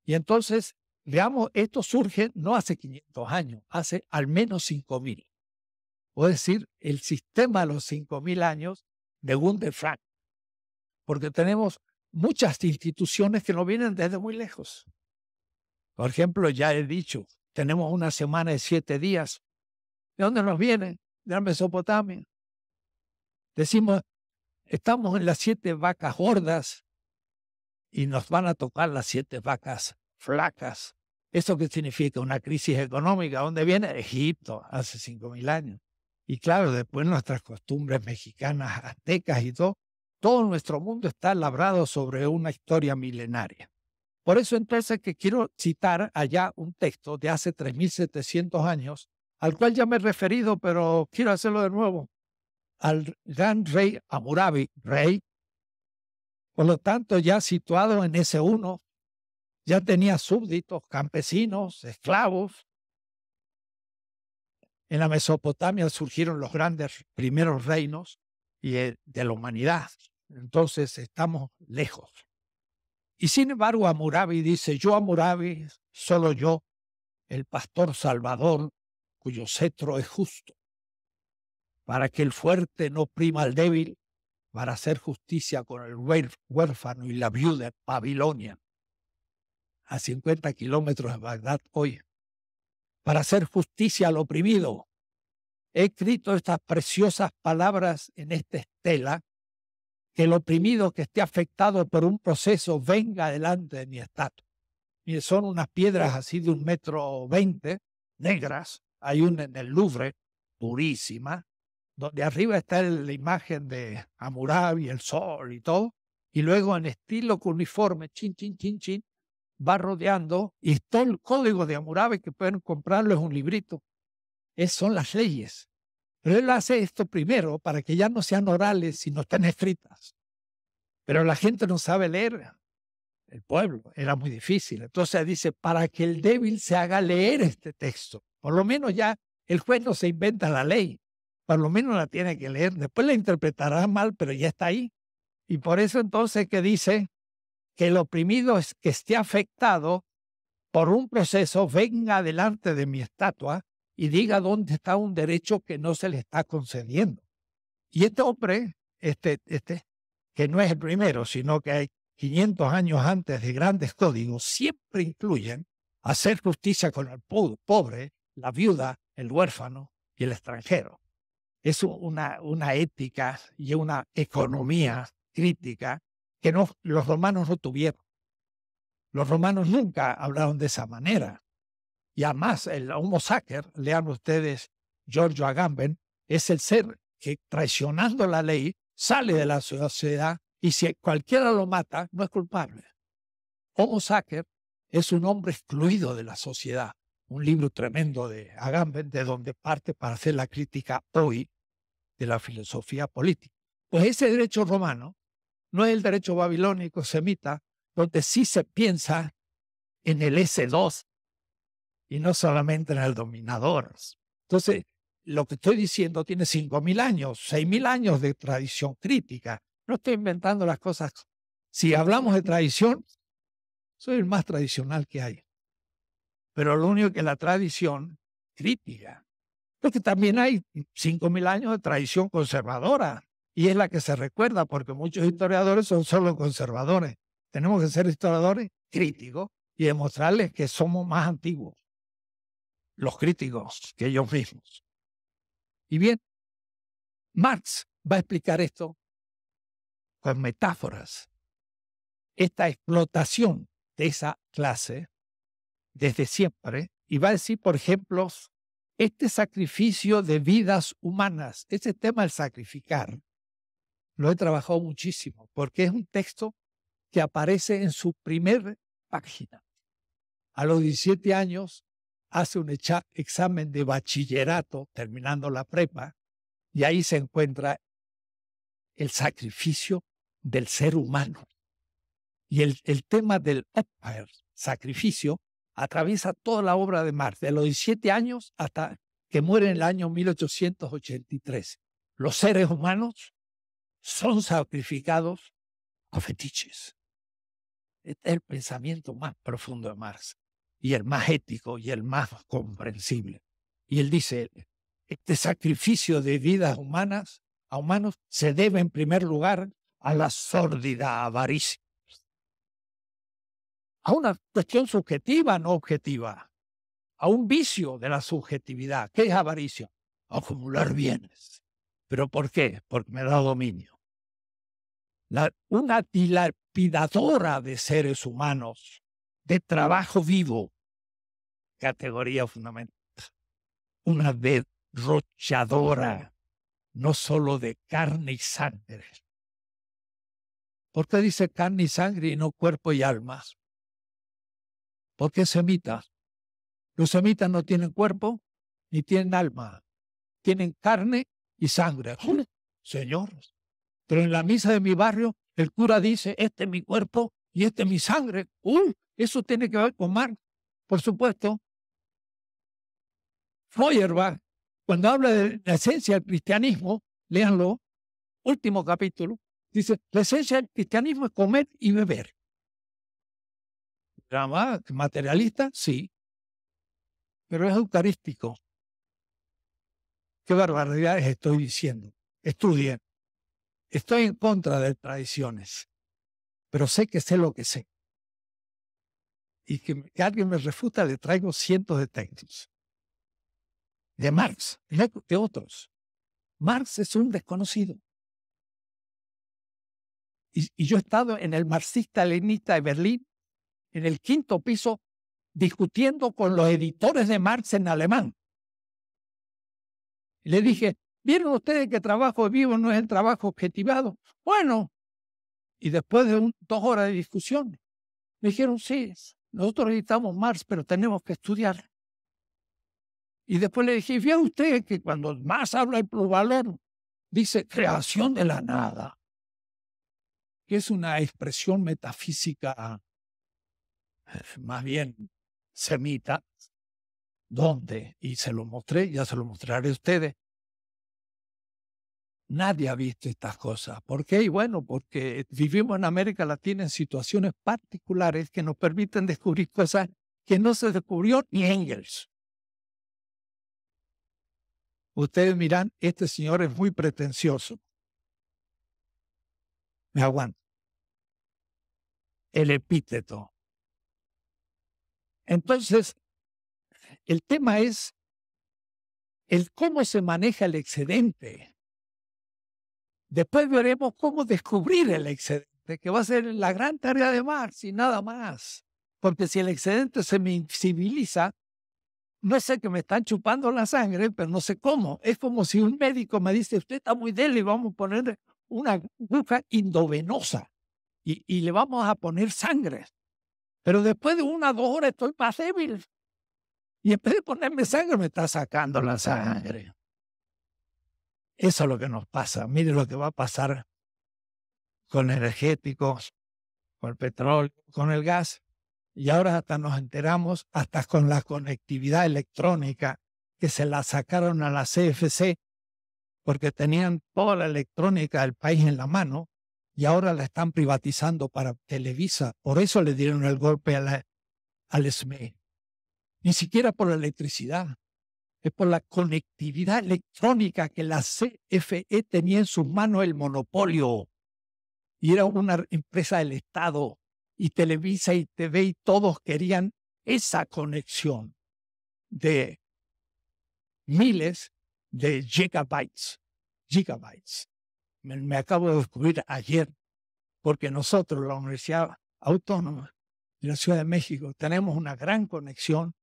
Y entonces, veamos, esto surge no hace 500 años, hace al menos 5.000 o decir, el sistema de los 5.000 años de Gunther Frank. Porque tenemos muchas instituciones que nos vienen desde muy lejos. Por ejemplo, ya he dicho, tenemos una semana de siete días. ¿De dónde nos vienen? De la Mesopotamia. Decimos, estamos en las siete vacas gordas y nos van a tocar las siete vacas flacas. ¿Eso qué significa? Una crisis económica. ¿Dónde viene? Egipto, hace 5.000 años. Y claro, después nuestras costumbres mexicanas, aztecas y todo, todo nuestro mundo está labrado sobre una historia milenaria. Por eso entonces que quiero citar allá un texto de hace 3.700 años, al cual ya me he referido, pero quiero hacerlo de nuevo, al gran rey Amurabi, rey. Por lo tanto, ya situado en ese uno, ya tenía súbditos, campesinos, esclavos, en la Mesopotamia surgieron los grandes primeros reinos y eh, de la humanidad. Entonces estamos lejos. Y sin embargo, Amurabi dice, yo Amurabi, solo yo, el pastor salvador, cuyo cetro es justo, para que el fuerte no prima al débil, para hacer justicia con el huérfano y la viuda de Babilonia, a 50 kilómetros de Bagdad hoy para hacer justicia al oprimido. He escrito estas preciosas palabras en esta estela, que el oprimido que esté afectado por un proceso venga delante de mi estatua. Y son unas piedras así de un metro veinte, negras, hay una en el Louvre, purísima, donde arriba está la imagen de y el sol y todo, y luego en estilo cuneiforme, chin, chin, chin, chin, va rodeando y todo el código de Amurabe que pueden comprarlo es un librito. Es, son las leyes. Pero él hace esto primero para que ya no sean orales, sino estén escritas. Pero la gente no sabe leer. El pueblo era muy difícil. Entonces dice, para que el débil se haga leer este texto. Por lo menos ya el juez no se inventa la ley. Por lo menos la tiene que leer. Después la interpretará mal, pero ya está ahí. Y por eso entonces que dice, que el oprimido es que esté afectado por un proceso venga delante de mi estatua y diga dónde está un derecho que no se le está concediendo. Y este hombre, este, este, que no es el primero, sino que hay 500 años antes de grandes códigos, siempre incluyen hacer justicia con el pobre, la viuda, el huérfano y el extranjero. Es una, una ética y una economía crítica que los romanos no tuvieron. Los romanos nunca hablaron de esa manera. Y además, el Homo Sacer, lean ustedes Giorgio Agamben, es el ser que traicionando la ley sale de la sociedad y si cualquiera lo mata, no es culpable. Homo Sacer es un hombre excluido de la sociedad. Un libro tremendo de Agamben, de donde parte para hacer la crítica hoy de la filosofía política. Pues ese derecho romano no es el derecho babilónico semita, donde sí se piensa en el S2 y no solamente en el dominador. Entonces, lo que estoy diciendo tiene 5.000 años, 6.000 años de tradición crítica. No estoy inventando las cosas. Si hablamos de tradición, soy el más tradicional que hay. Pero lo único que la tradición crítica, porque también hay 5.000 años de tradición conservadora, y es la que se recuerda porque muchos historiadores son solo conservadores. Tenemos que ser historiadores críticos y demostrarles que somos más antiguos, los críticos, que ellos mismos. Y bien, Marx va a explicar esto con metáforas. Esta explotación de esa clase desde siempre y va a decir, por ejemplo, este sacrificio de vidas humanas, ese tema del sacrificar, lo he trabajado muchísimo, porque es un texto que aparece en su primer página. A los 17 años hace un examen de bachillerato, terminando la prepa, y ahí se encuentra el sacrificio del ser humano. Y el, tema del sacrificio, atraviesa toda la obra de Marx, de los 17 años hasta que muere en el año 1883. Los seres humanos son sacrificados a fetiches. es el pensamiento más profundo de Marx y el más ético y el más comprensible. Y él dice, este sacrificio de vidas humanas a humanos se debe en primer lugar a la sórdida avaricia, a una cuestión subjetiva, no objetiva, a un vicio de la subjetividad. ¿Qué es avaricia? Acumular bienes. ¿Pero por qué? Porque me da dominio. una dilapidadora de seres humanos, de trabajo vivo, categoría fundamental. Una derrochadora, no solo de carne y sangre. ¿Por qué dice carne y sangre y no cuerpo y almas? ¿Por qué semitas? Los semitas no tienen cuerpo ni tienen alma. Tienen carne y sangre. Señor, pero en la misa de mi barrio el cura dice, este es mi cuerpo y este es mi sangre. ¡Uy! Eso tiene que ver con Marx. Por supuesto, Feuerbach, cuando habla de la esencia del cristianismo, léanlo, último capítulo, dice, la esencia del cristianismo es comer y beber. ¿Materialista? Sí. Pero es eucarístico qué barbaridades estoy diciendo. Estudien. Estoy en contra de tradiciones, pero sé que sé lo que sé. Y que, alguien me refuta, le traigo cientos de textos. De Marx, de otros. Marx es un desconocido. Y, y, yo he estado en el marxista-lenista de Berlín, en el quinto piso, discutiendo con los editores de Marx en alemán le dije, ¿vieron ustedes que trabajo vivo no es el trabajo objetivado? Bueno, y después de dos horas de discusión, me dijeron, sí, nosotros necesitamos más, pero tenemos que estudiar. Y después le dije, ¿vieron ustedes que cuando más habla el pluralero, dice creación de la nada? que es una expresión metafísica eh, más bien semita, ¿Dónde? Y se lo mostré, ya se lo mostraré a ustedes. Nadie ha visto estas cosas. ¿Por qué? Y bueno, porque vivimos en América Latina en situaciones particulares que nos permiten descubrir cosas que no se descubrió ni Engels. Ustedes miran, este señor es muy pretencioso. Me aguanto. El epíteto. Entonces, el tema es el cómo se maneja el excedente. Después veremos cómo descubrir el excedente, que va a ser la gran tarea de Marx y nada más. Porque si el excedente se me invisibiliza, no sé que me están chupando la sangre, pero no sé cómo. Es como si un médico me dice, usted está muy débil, y vamos a poner una aguja indovenosa y, y le vamos a poner sangre. Pero después de una o dos horas estoy más débil. Y en vez de ponerme sangre, me está sacando la sangre. Eso es lo que nos pasa. Mire lo que va a pasar con energéticos, con el petróleo, con el gas. Y ahora hasta nos enteramos, hasta con la conectividad electrónica, que se la sacaron a la CFC, porque tenían toda la electrónica del país en la mano y ahora la están privatizando para Televisa. Por eso le dieron el golpe a la, al SME ni siquiera por la electricidad, es por la conectividad electrónica que la CFE tenía en sus manos el monopolio. Y era una empresa del Estado, y Televisa y TV y todos querían esa conexión de miles de gigabytes, gigabytes. Me, me acabo de descubrir ayer, porque nosotros, la Universidad Autónoma de la Ciudad de México, tenemos una gran conexión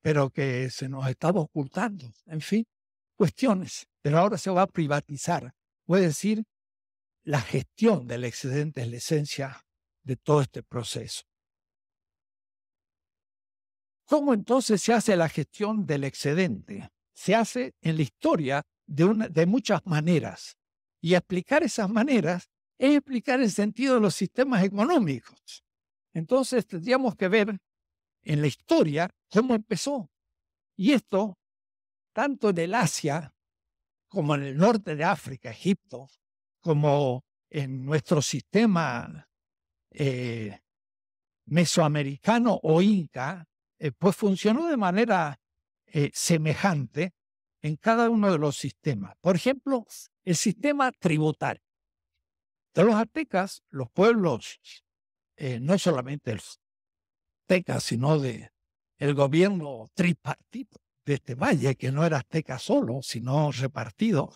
pero que se nos estaba ocultando, en fin, cuestiones. Pero ahora se va a privatizar. Puede decir, la gestión del excedente es la esencia de todo este proceso. ¿Cómo entonces se hace la gestión del excedente? Se hace en la historia de, una, de muchas maneras. Y explicar esas maneras es explicar el sentido de los sistemas económicos. Entonces tendríamos que ver en la historia cómo empezó. Y esto, tanto en el Asia como en el norte de África, Egipto, como en nuestro sistema eh, mesoamericano o inca, eh, pues funcionó de manera eh, semejante en cada uno de los sistemas. Por ejemplo, el sistema tributario. De los aztecas, los pueblos, no solamente el sino de el gobierno tripartito de este valle, que no era azteca solo, sino repartido,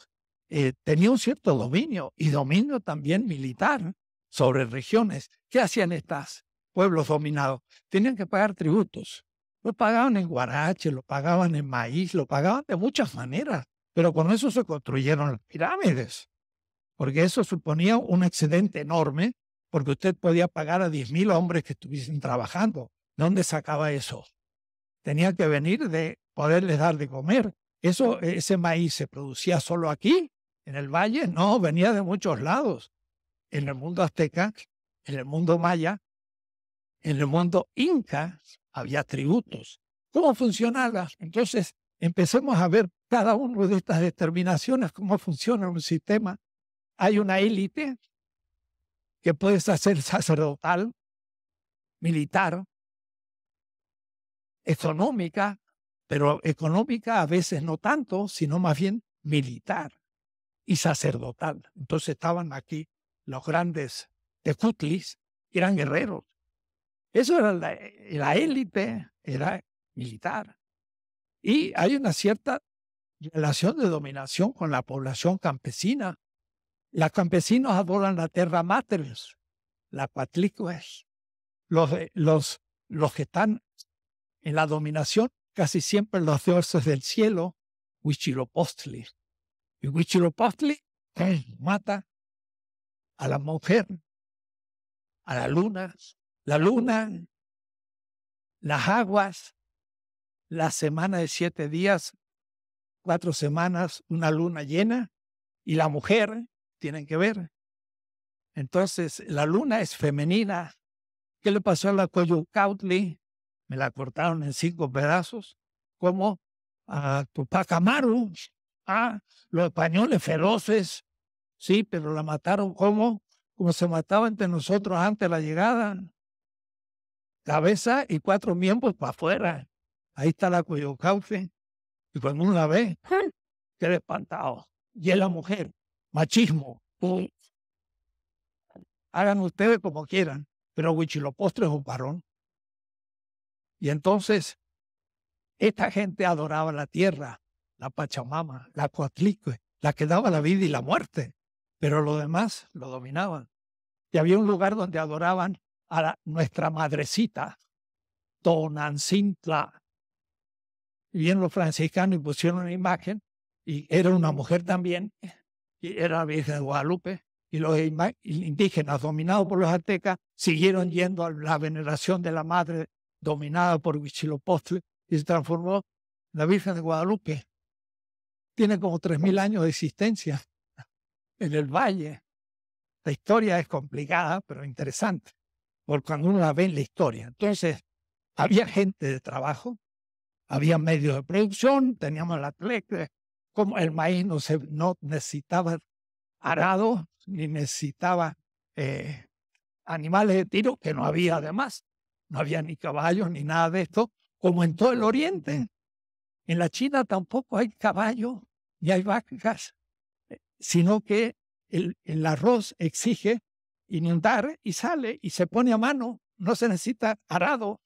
eh, tenía un cierto dominio y dominio también militar sobre regiones. ¿Qué hacían estos pueblos dominados? Tenían que pagar tributos. Lo pagaban en guarache, lo pagaban en maíz, lo pagaban de muchas maneras, pero con eso se construyeron las pirámides, porque eso suponía un excedente enorme, porque usted podía pagar a 10.000 hombres que estuviesen trabajando dónde sacaba eso? Tenía que venir de poderles dar de comer. Eso, e, ese maíz se producía solo aquí, en el valle, no, venía de muchos lados. En el mundo azteca, en el mundo maya, en el mundo inca había tributos. ¿Cómo funcionaba? Entonces, empecemos a ver cada una de estas determinaciones, cómo funciona un sistema. Hay una élite que puede hacer sacerdotal, militar, económica, pero económica a veces no tanto, sino más bien militar y sacerdotal. Entonces estaban aquí los grandes tecutlis, eran guerreros. Eso era la, élite, era militar. Y hay una cierta relación de dominación con la población campesina. Los campesinos adoran la tierra matris, la es Los, los, los que están en la dominación, casi siempre los dioses del cielo, Huichiropostli. Y Huichiropostli mata a la mujer, a la luna, la luna, las aguas, la semana de siete días, cuatro semanas, una luna llena, y la mujer tienen que ver. Entonces, la luna es femenina. ¿Qué le pasó a la Coyucautli? la cortaron en cinco pedazos, como a Tupac Amaru, a ah, los españoles feroces, sí, pero la mataron como, como se mataba entre nosotros antes de la llegada. Cabeza y cuatro miembros para afuera. Ahí está la cauce. Y cuando uno la ve, queda espantado. Y es la mujer, machismo. Hagan ustedes como quieran, pero Huichilopostre es un parón y entonces, esta gente adoraba la tierra, la Pachamama, la Coatlicue, la que daba la vida y la muerte, pero lo demás lo dominaban. Y había un lugar donde adoraban a nuestra madrecita, Tonancintla. Y vienen los franciscanos y pusieron una imagen, y era una mujer también, y era la Virgen de Guadalupe, y los indígenas dominados por los aztecas siguieron yendo a la veneración de la madre dominada por Huitzilopochtli, y se transformó en la Virgen de Guadalupe. Tiene como 3.000 años de existencia en el valle. La historia es complicada, pero interesante, porque cuando uno la ve en la historia. Entonces, había gente de trabajo, había medios de producción, teníamos la atleta, como el maíz no, se, no necesitaba arado, ni necesitaba eh, animales de tiro, que no había además. No había ni caballos ni nada de esto, como en todo el Oriente. En la China tampoco hay caballos ni hay vacas, eh, sino que el, arroz exige inundar y sale y se pone a mano, no se necesita arado.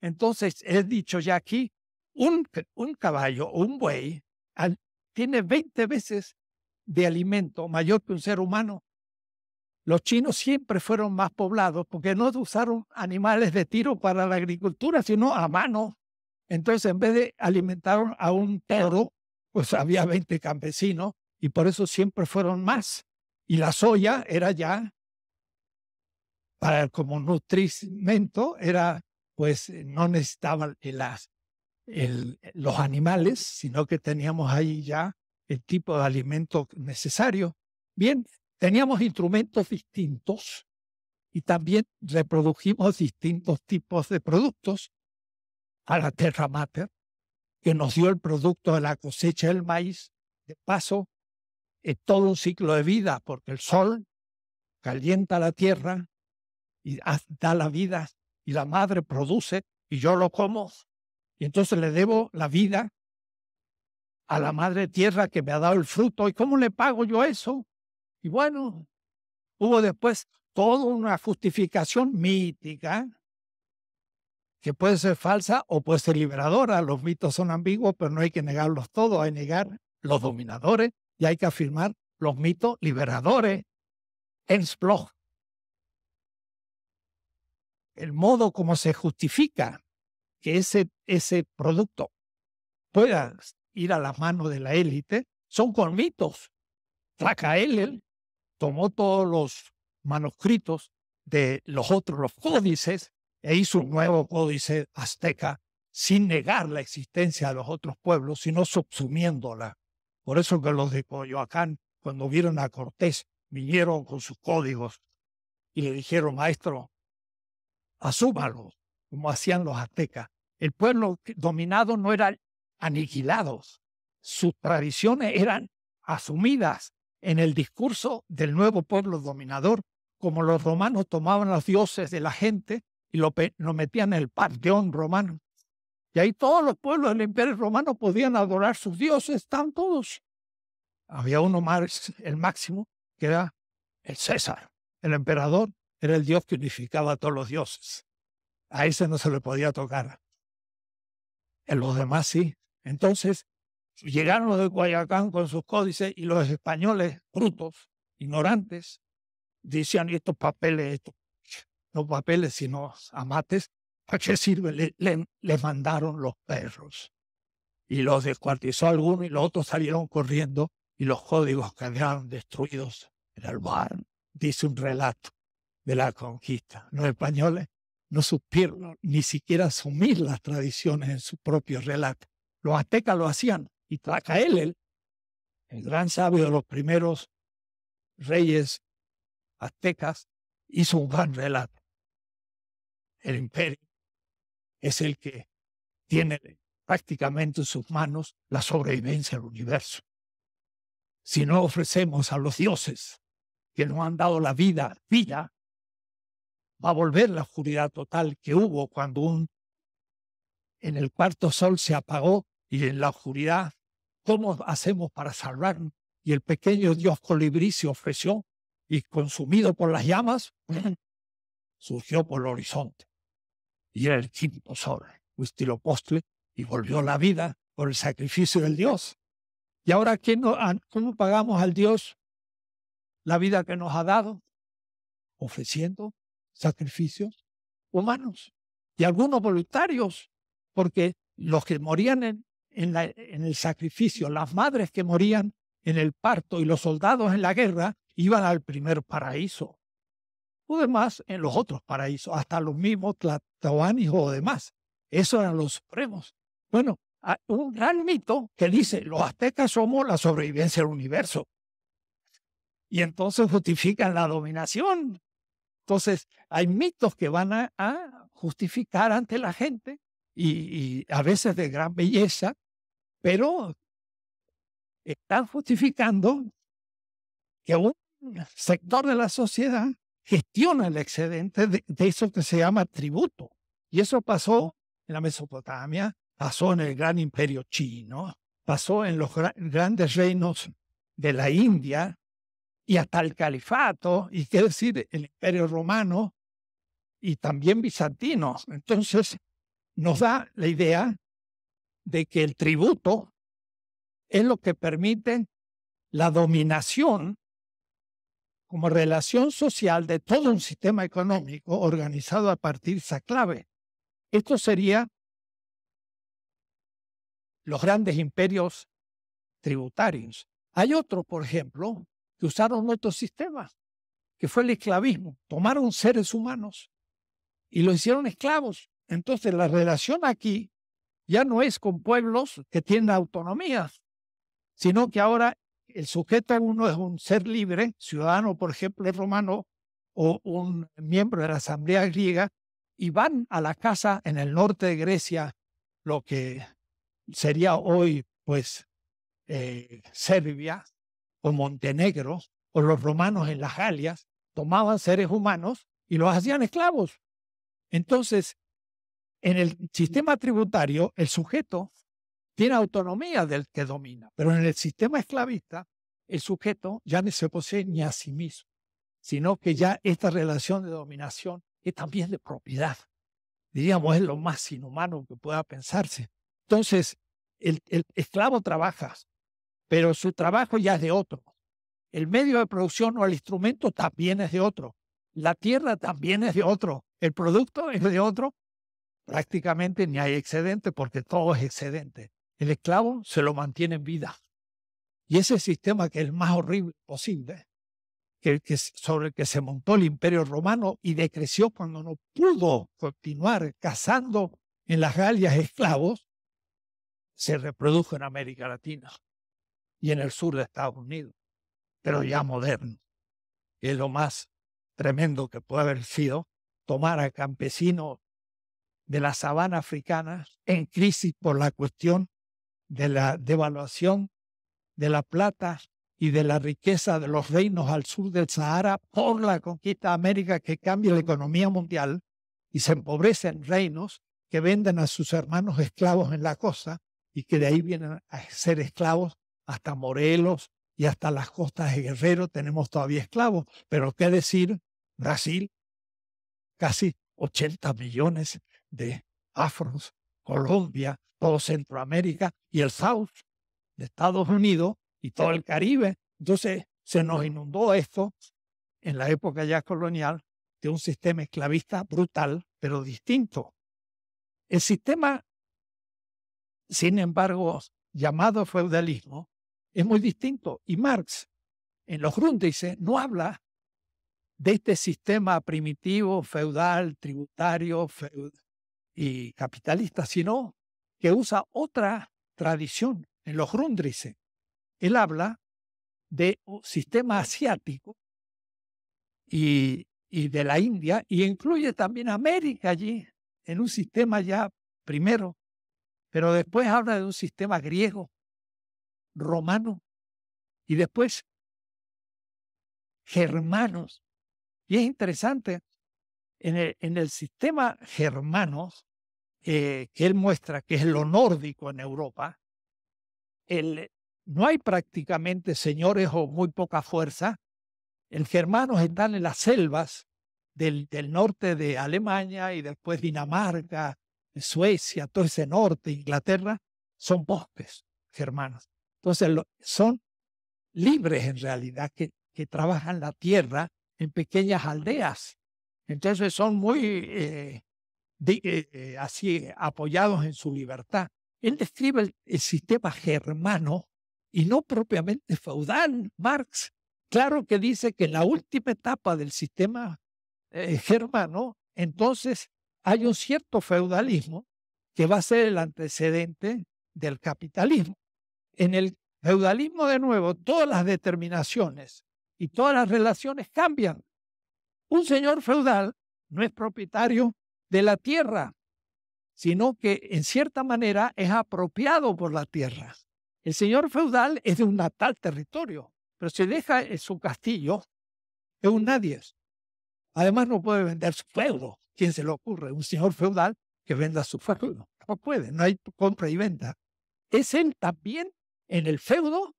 Entonces, he dicho ya aquí, un, caballo o un buey tiene 20 veces de alimento mayor que un ser humano los chinos siempre fueron más poblados porque no usaron animales de tiro para la agricultura, sino a mano. Entonces, en vez de alimentar a un perro, pues había 20 campesinos y por eso siempre fueron más. Y la soya era ya, para como nutrimento, era, pues no necesitaban los animales, sino que teníamos ahí ya el tipo de alimento necesario. Bien, Teníamos instrumentos distintos y también reprodujimos distintos tipos de productos a la Terra Mater, que nos dio el producto de la cosecha del maíz, de paso, es todo un ciclo de vida, porque el sol calienta la tierra y da la vida, y la madre produce, y yo lo como, y entonces le debo la vida a la madre tierra que me ha dado el fruto, ¿y cómo le pago yo eso? Y bueno, hubo después toda una justificación mítica que puede ser falsa o puede ser liberadora. Los mitos son ambiguos, pero no hay que negarlos todos. Hay que negar los dominadores y hay que afirmar los mitos liberadores. en El modo como se justifica que ese, ese producto pueda ir a las manos de la élite son con mitos. Traca tomó todos los manuscritos de los otros, códices, e hizo un nuevo códice azteca sin negar la existencia de los otros pueblos, sino subsumiéndola. Por eso que los de Coyoacán, cuando vieron a Cortés, vinieron con sus códigos y le dijeron, maestro, asúmalo, como hacían los aztecas. El pueblo dominado no era aniquilado, sus tradiciones eran asumidas, en el discurso del nuevo pueblo dominador, como los romanos tomaban los dioses de la gente y lo, metían en el panteón romano. Y ahí todos los pueblos del imperio romano podían adorar sus dioses, están todos. Había uno más, el máximo, que era el César, el emperador, era el dios que unificaba a todos los dioses. A ese no se le podía tocar. En los demás sí. Entonces, Llegaron los de Guayacán con sus códices y los españoles, brutos, ignorantes, decían, estos papeles, estos, no papeles, sino amates, ¿para qué sirven? Le, mandaron los perros. Y los descuartizó alguno y los otros salieron corriendo y los códigos quedaron destruidos en el mar. Dice un relato de la conquista. Los españoles no supieron ni siquiera asumir las tradiciones en su propio relato. Los aztecas lo hacían, y Tlacaelel, el gran sabio de los primeros reyes aztecas, hizo un gran relato. El imperio es el que tiene prácticamente en sus manos la sobrevivencia del universo. Si no ofrecemos a los dioses que nos han dado la vida, vida, va a volver la oscuridad total que hubo cuando un en el cuarto sol se apagó y en la oscuridad ¿Cómo hacemos para salvarnos? Y el pequeño dios colibrí se ofreció y consumido por las llamas, surgió por el horizonte. Y era el quinto sol, postre, y volvió la vida por el sacrificio del dios. ¿Y ahora ¿quién no, ah, cómo pagamos al dios la vida que nos ha dado? Ofreciendo sacrificios humanos y algunos voluntarios, porque los que morían en, en, el sacrificio, las madres que morían en el parto y los soldados en la guerra iban al primer paraíso. O demás en los otros paraísos, hasta los mismos Tlatoani o demás. eso eran los supremos. Bueno, hay un gran mito que dice, los aztecas somos la sobrevivencia del universo. Y entonces justifican la dominación. Entonces, hay mitos que van a, justificar ante la gente y a veces de gran belleza pero están justificando que un sector de la sociedad gestiona el excedente de, eso que se llama tributo. Y eso pasó en la Mesopotamia, pasó en el gran imperio chino, pasó en los grandes reinos de la India y hasta el califato, y qué decir, el imperio romano y también bizantino. Entonces, nos da la idea de que el tributo es lo que permite la dominación como relación social de todo un sistema económico organizado a partir de esa clave. Esto sería los grandes imperios tributarios. Hay otros, por ejemplo, que usaron otros sistemas, que fue el esclavismo. Tomaron seres humanos y los hicieron esclavos. Entonces, la relación aquí ya no es con pueblos que tienen autonomías, sino que ahora el sujeto uno es un ser libre, ciudadano, por ejemplo, romano, o un miembro de la Asamblea griega, y van a la casa en el norte de Grecia, lo que sería hoy, pues, eh, Serbia o Montenegro, o los romanos en las Galias, tomaban seres humanos y los hacían esclavos. Entonces, en el sistema tributario, el sujeto tiene autonomía del que domina, pero en el sistema esclavista, el sujeto ya no se posee ni a sí mismo, sino que ya esta relación de dominación es también de propiedad. Diríamos, es lo más inhumano que pueda pensarse. Entonces, el, el esclavo trabaja, pero su trabajo ya es de otro. El medio de producción o el instrumento también es de otro. La tierra también es de otro. El producto es de otro prácticamente ni hay excedente porque todo es excedente. El esclavo se lo mantiene en vida. Y ese sistema que es el más horrible posible, que, sobre el que se montó el imperio romano y decreció cuando no pudo continuar cazando en las Galias esclavos, se reprodujo en América Latina y en el sur de Estados Unidos, pero ya moderno. Es lo más tremendo que puede haber sido tomar a campesinos de la sabana africana en crisis por la cuestión de la devaluación de la plata y de la riqueza de los reinos al sur del Sahara por la conquista de América que cambia la economía mundial y se empobrecen reinos que venden a sus hermanos esclavos en la costa y que de ahí vienen a ser esclavos hasta Morelos y hasta las costas de Guerrero tenemos todavía esclavos, pero qué decir, Brasil, casi 80 millones de afros, Colombia, todo Centroamérica y el South de Estados Unidos y todo el Caribe. Entonces se nos inundó esto en la época ya colonial de un sistema esclavista brutal, pero distinto. El sistema, sin embargo, llamado feudalismo, es muy distinto. Y Marx, en los Grundrisse, no habla de este sistema primitivo, feudal, tributario, feudal, y capitalista, sino que usa otra tradición en los Grundrisse Él habla de un sistema asiático y, y de la India y incluye también América allí en un sistema ya primero, pero después habla de un sistema griego, romano y después germanos. Y es interesante en el, sistema germanos, eh, que él muestra que es lo nórdico en Europa, el, no hay prácticamente señores o muy poca fuerza. Los germanos están en las selvas del, norte de Alemania y después Dinamarca, Suecia, todo ese norte, Inglaterra, son bosques germanos. Entonces son libres en realidad que trabajan la tierra en pequeñas aldeas entonces son muy eh, eh, eh, así apoyados en su libertad. Él describe el, sistema germano y no propiamente feudal, Marx. Claro que dice que en la última etapa del sistema germano, entonces hay un cierto feudalismo que va a ser el antecedente del capitalismo. En el feudalismo, de nuevo, todas las determinaciones y todas las relaciones cambian. Un señor feudal no es propietario de la tierra, sino que en cierta manera es apropiado por la tierra. El señor feudal es de un natal territorio, pero si deja eh, su castillo, es un nadie. Además no puede vender su feudo. ¿Quién se le ocurre? Un señor feudal que venda su feudo. No puede, no hay compra y venta. Es él también en el feudo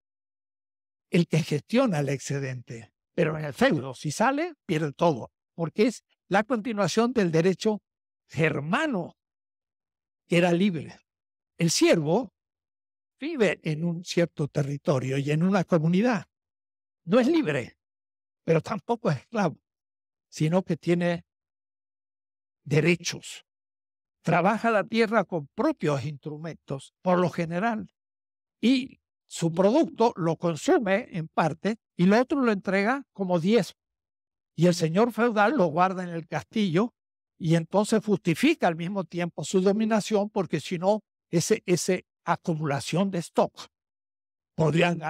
el que gestiona el excedente. Pero en el feudo, si sale, pierde todo, porque es la continuación del derecho germano, que era libre. El siervo vive en un cierto territorio y en una comunidad. No es libre, pero tampoco es esclavo, sino que tiene derechos. Trabaja la tierra con propios instrumentos, por lo general, y su producto, lo consume en parte y lo otro lo entrega como diez. Y el señor feudal lo guarda en el castillo y entonces justifica al mismo tiempo su dominación porque si no, esa acumulación de stock podrían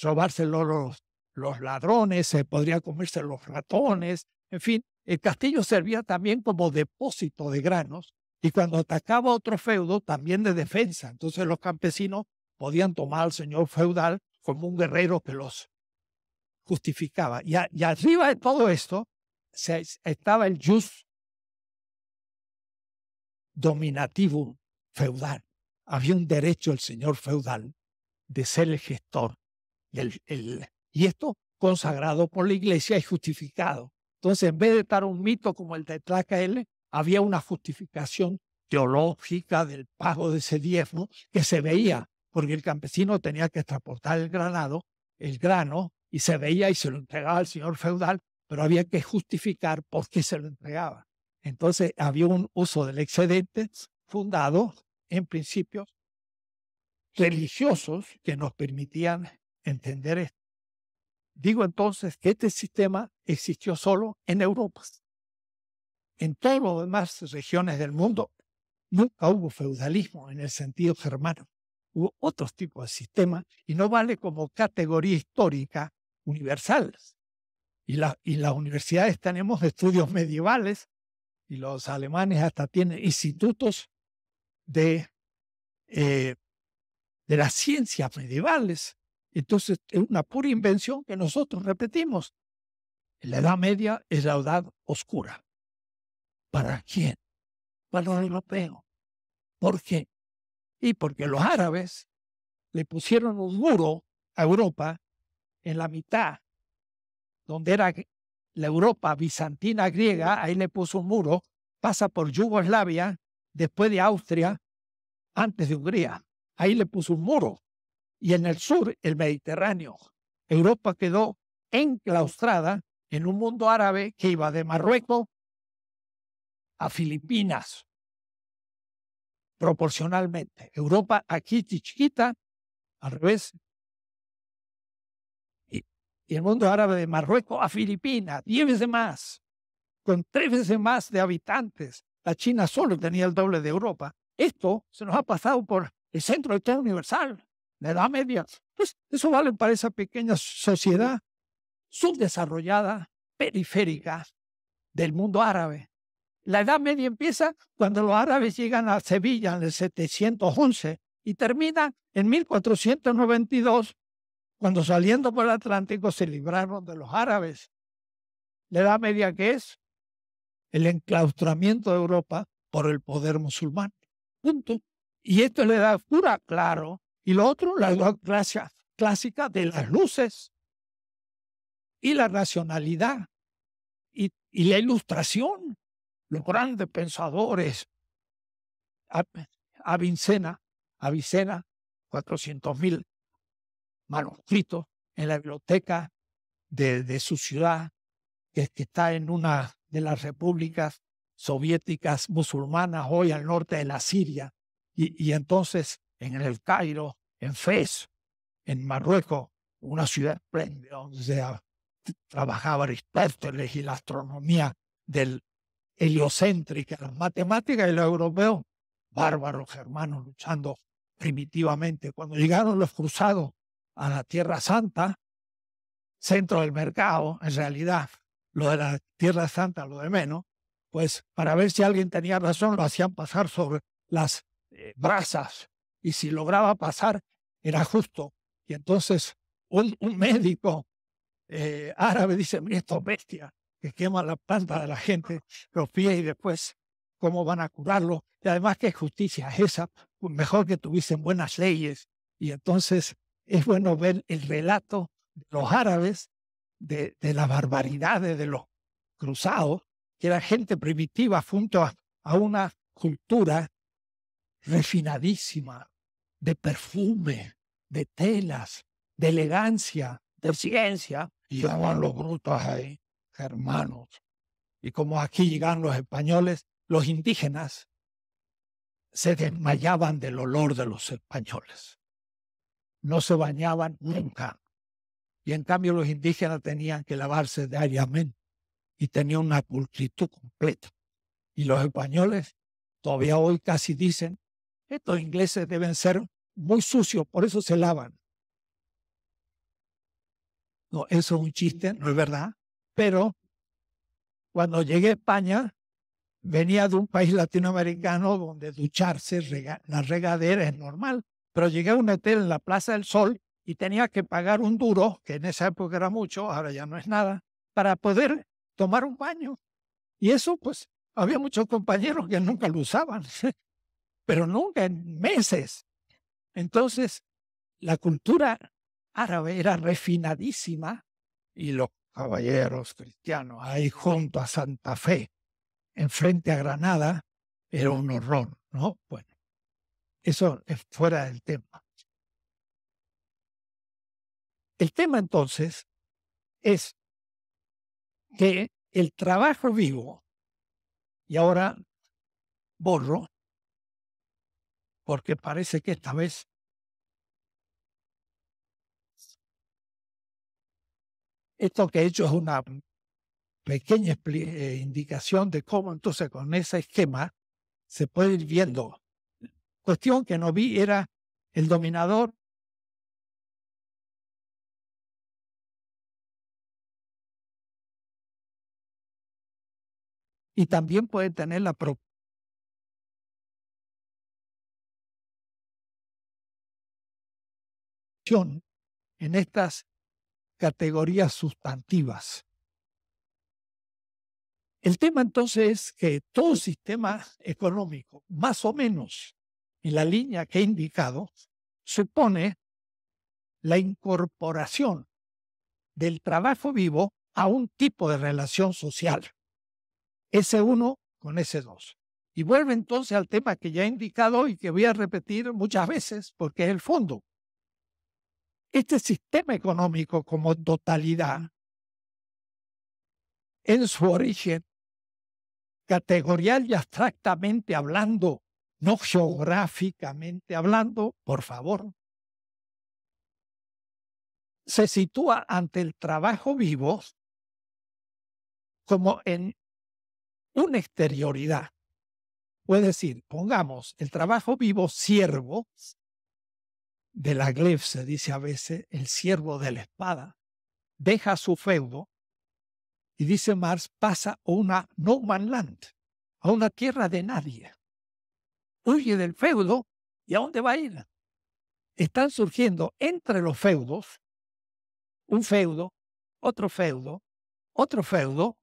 robárselo los, los ladrones, se podrían comerse los ratones, en fin, el castillo servía también como depósito de granos y cuando atacaba otro feudo, también de defensa. Entonces los campesinos podían tomar al señor feudal como un guerrero que los justificaba. Y, arriba de todo esto estaba el jus dominativum feudal. Había un derecho del señor feudal de ser el gestor. Y, el, y esto consagrado por la iglesia y justificado. Entonces, en vez de estar un mito como el de Tlacael, había una justificación teológica del pago de ese diezmo que se veía porque el campesino tenía que transportar el granado, el grano, y se veía y se lo entregaba al señor feudal, pero había que justificar por qué se lo entregaba. Entonces había un uso del excedente fundado en principios religiosos que nos permitían entender esto. Digo entonces que este sistema existió solo en Europa. En todas las demás regiones del mundo nunca hubo feudalismo en el sentido germano otros tipos de sistemas y no vale como categoría histórica universal. Y, la, las universidades tenemos estudios medievales y los alemanes hasta tienen institutos de, eh, de las ciencias medievales. Entonces es una pura invención que nosotros repetimos. la Edad Media es la Edad Oscura. ¿Para quién? Para los europeos. ¿Por qué? Y porque los árabes le pusieron un muro a Europa en la mitad, donde era la Europa bizantina griega, ahí le puso un muro, pasa por Yugoslavia, después de Austria, antes de Hungría. Ahí le puso un muro. Y en el sur, el Mediterráneo. Europa quedó enclaustrada en un mundo árabe que iba de Marruecos a Filipinas, proporcionalmente. Europa aquí chiquita, al revés. Y, el mundo árabe de Marruecos a Filipinas, diez veces más, con tres veces más de habitantes. La China solo tenía el doble de Europa. Esto se nos ha pasado por el centro de Estado Universal, la Edad Media. Pues eso vale para esa pequeña sociedad subdesarrollada, periférica del mundo árabe, la Edad Media empieza cuando los árabes llegan a Sevilla en el 711 y termina en 1492, cuando saliendo por el Atlántico se libraron de los árabes. La Edad Media que es el enclaustramiento de Europa por el poder musulmán. Punto. Y esto es la Edad pura, claro. Y lo otro, la Edad Clásica de las luces y la racionalidad y la ilustración los grandes pensadores, Avicena, Avicena, 400.000 manuscritos en la biblioteca de, su ciudad, que, que, está en una de las repúblicas soviéticas musulmanas hoy al norte de la Siria, y, entonces en el Cairo, en Fez, en Marruecos, una ciudad espléndida donde trabajaba Aristóteles y la astronomía del, heliocéntrica, las matemáticas y los europeos, bárbaros germanos luchando primitivamente. Cuando llegaron los cruzados a la Tierra Santa, centro del mercado, en realidad, lo de la Tierra Santa, lo de menos, pues para ver si alguien tenía razón, lo hacían pasar sobre las eh, brasas y si lograba pasar, era justo. Y entonces un, médico eh, árabe dice, mira, esto bestia, que quema la planta de la gente, los pies y después cómo van a curarlo. Y además, ¿qué justicia es esa? Pues, mejor que tuviesen buenas leyes. Y entonces es bueno ver el relato de los árabes, de, de las barbaridades de los cruzados, que la gente primitiva junto a, una cultura refinadísima, de perfume, de telas, de elegancia, de ciencia, y estaban los brutos ahí hermanos. Y como aquí llegan los españoles, los indígenas se desmayaban del olor de los españoles. No se bañaban nunca. Y en cambio los indígenas tenían que lavarse diariamente y tenían una pulcritud completa. Y los españoles todavía hoy casi dicen, estos ingleses deben ser muy sucios, por eso se lavan. No, eso es un chiste, no es verdad. Pero cuando llegué a España, venía de un país latinoamericano donde ducharse, la regadera es normal. Pero llegué a un hotel en la Plaza del Sol y tenía que pagar un duro, que en esa época era mucho, ahora ya no es nada, para poder tomar un baño. Y eso, pues, había muchos compañeros que nunca lo usaban, pero nunca en meses. Entonces, la cultura árabe era refinadísima y los caballeros cristianos ahí junto a Santa Fe, enfrente a Granada, era un horror, ¿no? Bueno, eso es fuera del tema. El tema entonces es que el trabajo vivo, y ahora borro, porque parece que esta vez Esto que he hecho es una pequeña eh, indicación de cómo entonces con ese esquema se puede ir viendo. Cuestión que no vi era el dominador y también puede tener la propiedad en estas categorías sustantivas. El tema entonces es que todo sistema económico, más o menos en la línea que he indicado, supone la incorporación del trabajo vivo a un tipo de relación social. S1 con S2. Y vuelve entonces al tema que ya he indicado y que voy a repetir muchas veces porque es el fondo este sistema económico como totalidad, en su origen, categorial y abstractamente hablando, no geográficamente hablando, por favor, se sitúa ante el trabajo vivo como en una exterioridad. Puede decir, pongamos el trabajo vivo siervo de la glef, se dice a veces, el siervo de la espada, deja su feudo y dice Marx, pasa a una no man land, a una tierra de nadie. Huye del feudo y a dónde va a ir. Están surgiendo entre los feudos un feudo, otro feudo, otro feudo,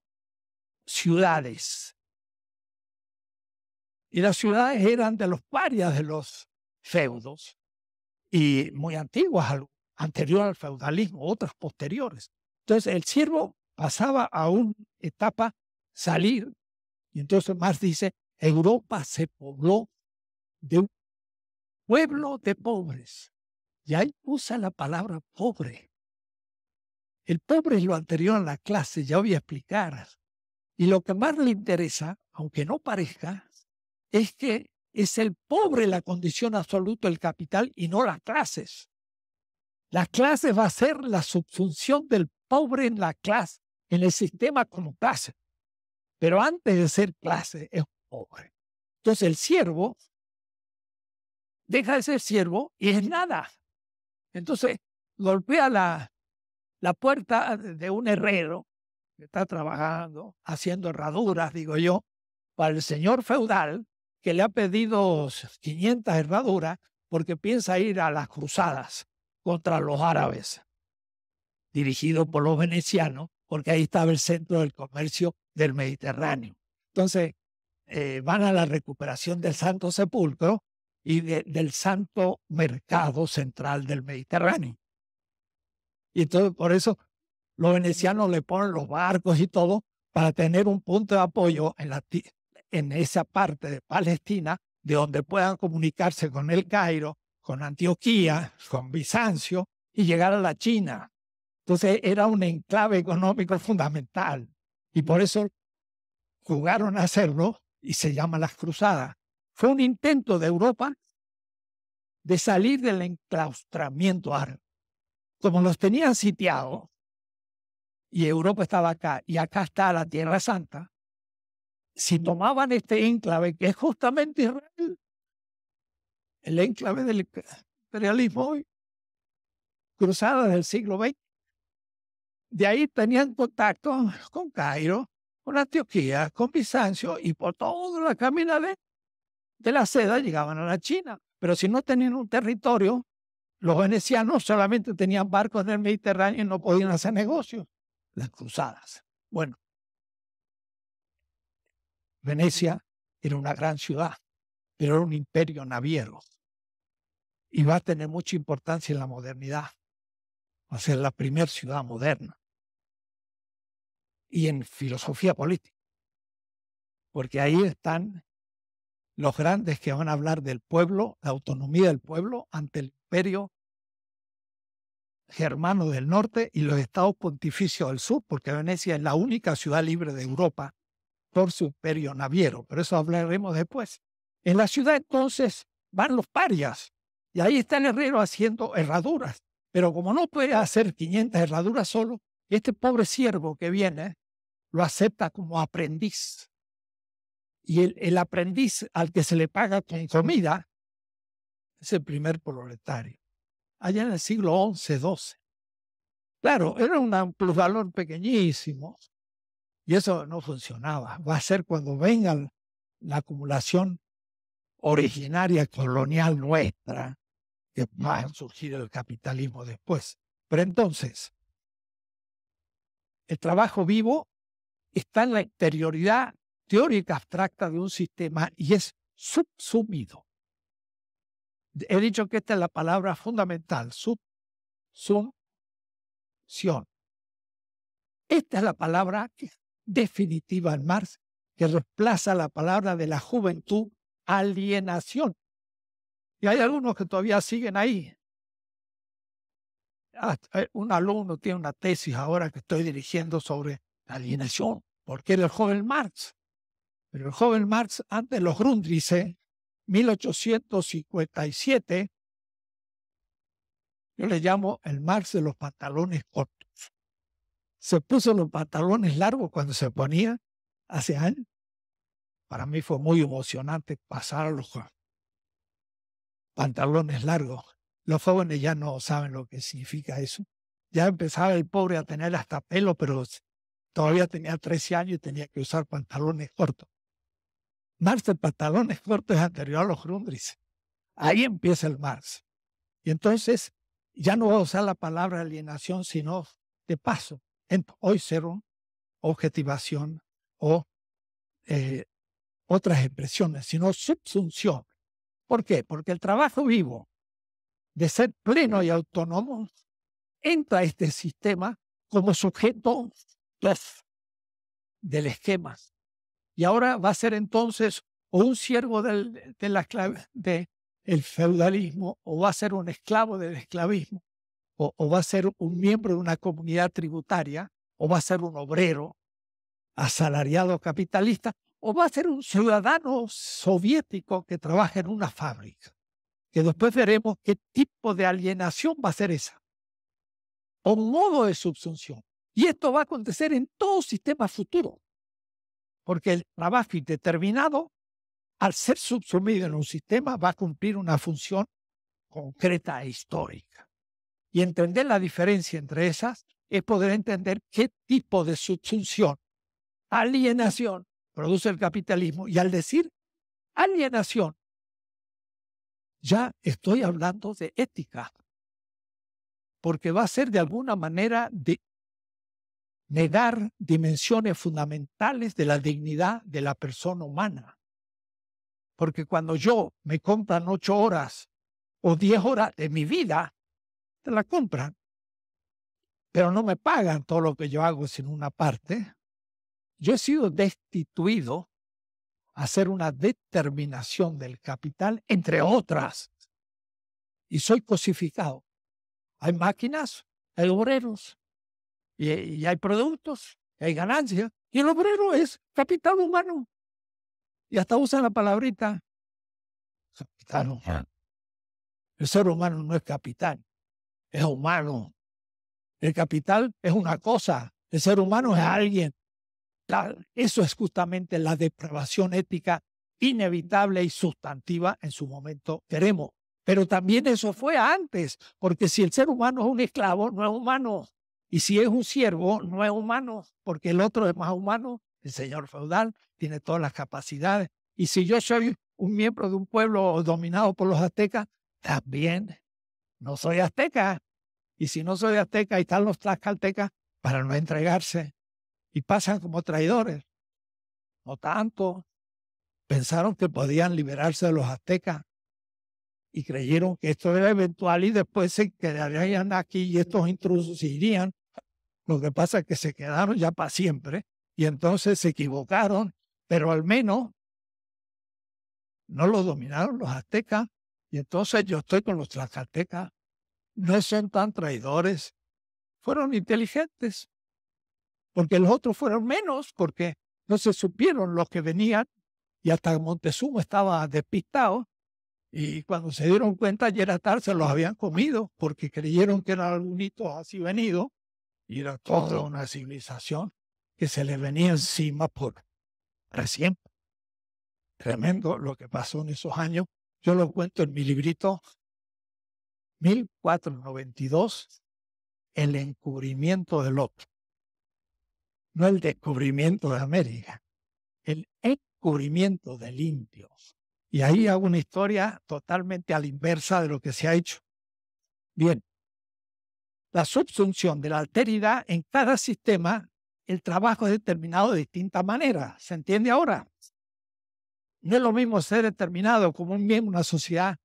ciudades. Y las ciudades eran de los parias de los feudos, y muy antiguas, anterior al feudalismo, otras posteriores. Entonces el siervo pasaba a una etapa salir. Y entonces Marx dice, Europa se pobló de un pueblo de pobres. Y ahí usa la palabra pobre. El pobre es lo anterior a la clase, ya voy a explicar. Y lo que más le interesa, aunque no parezca, es que es el pobre la condición absoluta del capital y no las clases. Las clases va a ser la subsunción del pobre en la clase, en el sistema como clase. Pero antes de ser clase es pobre. Entonces el siervo deja de ser siervo y es nada. Entonces golpea la puerta de un herrero que está trabajando, haciendo herraduras, digo yo, para el señor feudal, que le ha pedido 500 herraduras porque piensa ir a las cruzadas contra los árabes, dirigido por los venecianos, porque ahí estaba el centro del comercio del Mediterráneo. Entonces, eh, van a la recuperación del Santo Sepulcro y del Santo Mercado Central del Mediterráneo. Y entonces, por eso, los venecianos le ponen los barcos y todo para tener un punto de apoyo en la en esa parte de Palestina de donde puedan comunicarse con el Cairo, con Antioquía, con Bizancio y llegar a la China. Entonces era un enclave económico fundamental y por eso jugaron a hacerlo y se llama las cruzadas. Fue un intento de Europa de salir del enclaustramiento árabe. Como los tenían sitiados y Europa estaba acá y acá está la Tierra Santa, si tomaban este enclave, que es justamente Israel, el enclave del imperialismo hoy, cruzada del siglo XX, de ahí tenían contacto con Cairo, con Antioquía, con Bizancio y por toda la camina de, de la seda llegaban a la China. Pero si no tenían un territorio, los venecianos solamente tenían barcos en el Mediterráneo y no podían hacer negocios, las cruzadas. Bueno, Venecia era una gran ciudad, pero era un imperio naviero. Y va a tener mucha importancia en la modernidad. Va a ser la primera ciudad moderna. Y en filosofía política. Porque ahí están los grandes que van a hablar del pueblo, la autonomía del pueblo ante el imperio germano del norte y los estados pontificios del sur, porque Venecia es la única ciudad libre de Europa superior naviero, pero eso hablaremos después. En la ciudad entonces van los parias y ahí está el herrero haciendo herraduras, pero como no puede hacer 500 herraduras solo, este pobre siervo que viene lo acepta como aprendiz. Y el, el aprendiz al que se le paga con comida es el primer proletario, allá en el siglo XI, XII. Claro, era un plusvalor pequeñísimo, y eso no funcionaba. Va a ser cuando venga la acumulación originaria colonial nuestra, que va a surgir el capitalismo después. Pero entonces, el trabajo vivo está en la exterioridad teórica abstracta de un sistema y es subsumido. He dicho que esta es la palabra fundamental, subsumción. Esta es la palabra que definitiva en Marx, que reemplaza la palabra de la juventud alienación. Y hay algunos que todavía siguen ahí. Ah, eh, un alumno tiene una tesis ahora que estoy dirigiendo sobre alienación, porque era el joven Marx. Pero el joven Marx, antes los Grundrisse, 1857, yo le llamo el Marx de los pantalones cortos se puso los pantalones largos cuando se ponía hace años. Para mí fue muy emocionante pasar los pantalones largos. Los jóvenes ya no saben lo que significa eso. Ya empezaba el pobre a tener hasta pelo, pero todavía tenía 13 años y tenía que usar pantalones cortos. Marx, el pantalones corto, es anterior a los grundris. Ahí empieza el Marx. Y entonces ya no voy a usar la palabra alienación, sino de paso hoy cero, objetivación o eh, otras expresiones, sino subsunción. ¿Por qué? Porque el trabajo vivo de ser pleno y autónomo entra a este sistema como sujeto pues, del esquema. Y ahora va a ser entonces o un siervo del, de de el feudalismo o va a ser un esclavo del esclavismo o, va a ser un miembro de una comunidad tributaria, o va a ser un obrero, asalariado capitalista, o va a ser un ciudadano soviético que trabaja en una fábrica, que después veremos qué tipo de alienación va a ser esa, o un modo de subsunción. Y esto va a acontecer en todo sistema futuro, porque el trabajo indeterminado, al ser subsumido en un sistema, va a cumplir una función concreta e histórica. Y entender la diferencia entre esas es poder entender qué tipo de subsunción, alienación, produce el capitalismo. Y al decir alienación, ya estoy hablando de ética, porque va a ser de alguna manera de negar dimensiones fundamentales de la dignidad de la persona humana. Porque cuando yo me compran ocho horas o diez horas de mi vida, la compran, pero no me pagan todo lo que yo hago sin una parte. Yo he sido destituido a hacer una determinación del capital, entre otras, y soy cosificado. Hay máquinas, hay obreros, y, hay productos, hay ganancias, y el obrero es capital humano. Y hasta usan la palabrita capital humano. Ah. El ser humano no es capital, es humano. El capital es una cosa, el ser humano es alguien. eso es justamente la depravación ética inevitable y sustantiva en su momento queremos. Pero también eso fue antes, porque si el ser humano es un esclavo, no es humano. Y si es un siervo, no es humano, porque el otro es más humano. El señor feudal tiene todas las capacidades. Y si yo soy un miembro de un pueblo dominado por los aztecas, también no soy azteca. Y si no soy azteca, ahí están los tlaxcaltecas para no entregarse. Y pasan como traidores. No tanto. Pensaron que podían liberarse de los aztecas y creyeron que esto era eventual y después se quedarían aquí y estos intrusos irían. Lo que pasa es que se quedaron ya para siempre y entonces se equivocaron, pero al menos no los dominaron los aztecas y entonces yo estoy con los tlaxcaltecas no son tan traidores, fueron inteligentes, porque los otros fueron menos, porque no se supieron los que venían, y hasta Montezuma estaba despistado, y cuando se dieron cuenta, ayer tarde se los habían comido, porque creyeron que eran hito así venido. y era toda una civilización que se les venía encima por recién. Tremendo lo que pasó en esos años. Yo lo cuento en mi librito 1492, el encubrimiento del otro. No el descubrimiento de América, el encubrimiento del indio. Y ahí hago una historia totalmente a la inversa de lo que se ha hecho. Bien, la subsunción de la alteridad en cada sistema, el trabajo es determinado de distinta manera. ¿Se entiende ahora? No es lo mismo ser determinado como un miembro de una sociedad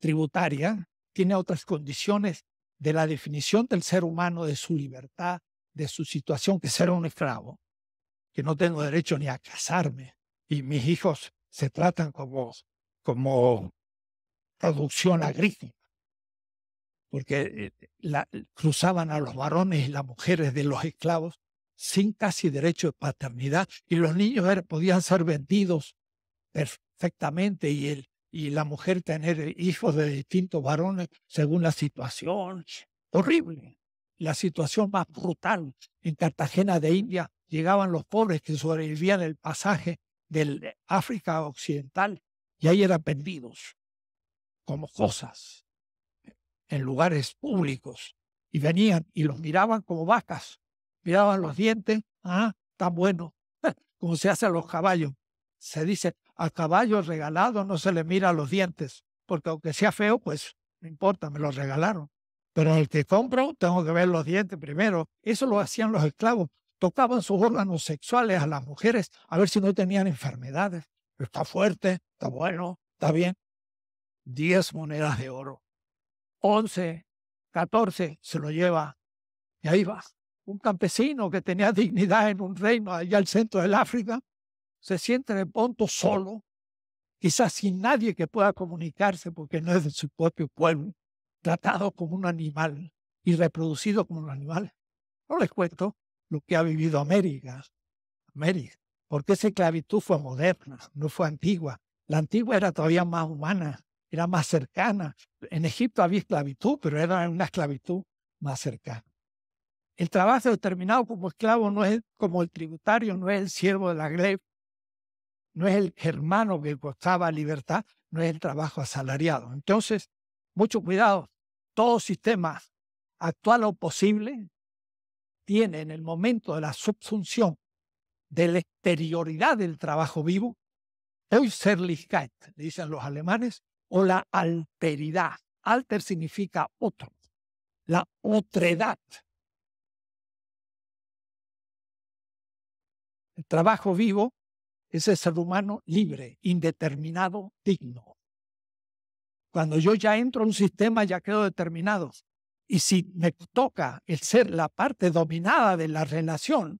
tributaria tiene otras condiciones de la definición del ser humano, de su libertad, de su situación, que ser un esclavo, que no tengo derecho ni a casarme y mis hijos se tratan como, como producción agrícola, porque eh, cruzaban a los varones y las mujeres de los esclavos sin casi derecho de paternidad y los niños podían ser vendidos perfectamente y el, y la mujer tener hijos de distintos varones según la situación. Horrible. La situación más brutal. En Cartagena de India llegaban los pobres que sobrevivían el pasaje del África Occidental y ahí eran vendidos como cosas en lugares públicos y venían y los miraban como vacas, miraban los dientes, ah, tan bueno, como se hacen los caballos. Se dice, al caballo regalado no se le mira los dientes, porque aunque sea feo, pues no importa, me lo regalaron. Pero el que compro, tengo que ver los dientes primero. Eso lo hacían los esclavos. Tocaban sus órganos sexuales a las mujeres a ver si no tenían enfermedades. Está fuerte, está bueno, está bien. Diez monedas de oro. Once, catorce, se lo lleva. Y ahí va. Un campesino que tenía dignidad en un reino allá al centro del África, se siente de pronto solo, quizás sin nadie que pueda comunicarse porque no es de su propio pueblo, tratado como un animal y reproducido como un animal. No les cuento lo que ha vivido América, América, porque esa esclavitud fue moderna, no fue antigua. La antigua era todavía más humana, era más cercana. En Egipto había esclavitud, pero era una esclavitud más cercana. El trabajo determinado como esclavo no es como el tributario, no es el siervo de la greve, no es el germano que costaba libertad, no es el trabajo asalariado. Entonces, mucho cuidado, todo sistema actual o posible tiene en el momento de la subsunción de la exterioridad del trabajo vivo, le dicen los alemanes, o la alteridad. Alter significa otro, la otredad. El trabajo vivo ese ser humano libre, indeterminado, digno. Cuando yo ya entro a un sistema, ya quedo determinado. Y si me toca el ser la parte dominada de la relación,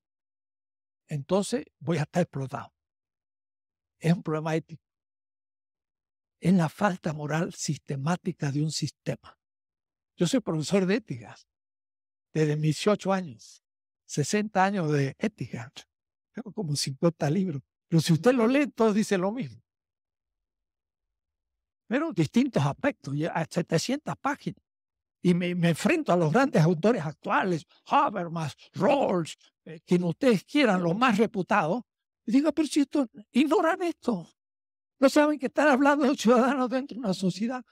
entonces voy a estar explotado. Es un problema ético. Es la falta moral sistemática de un sistema. Yo soy profesor de ética desde mis 18 años, 60 años de ética. Tengo como 50 libros. Pero si usted lo lee, todos dice lo mismo. Pero distintos aspectos, a 700 páginas. Y me, enfrento a los grandes autores actuales, Habermas, Rawls, eh, quien ustedes quieran, los más reputados. Y digo, pero si esto, ignoran esto. No saben que están hablando de un ciudadano dentro de una sociedad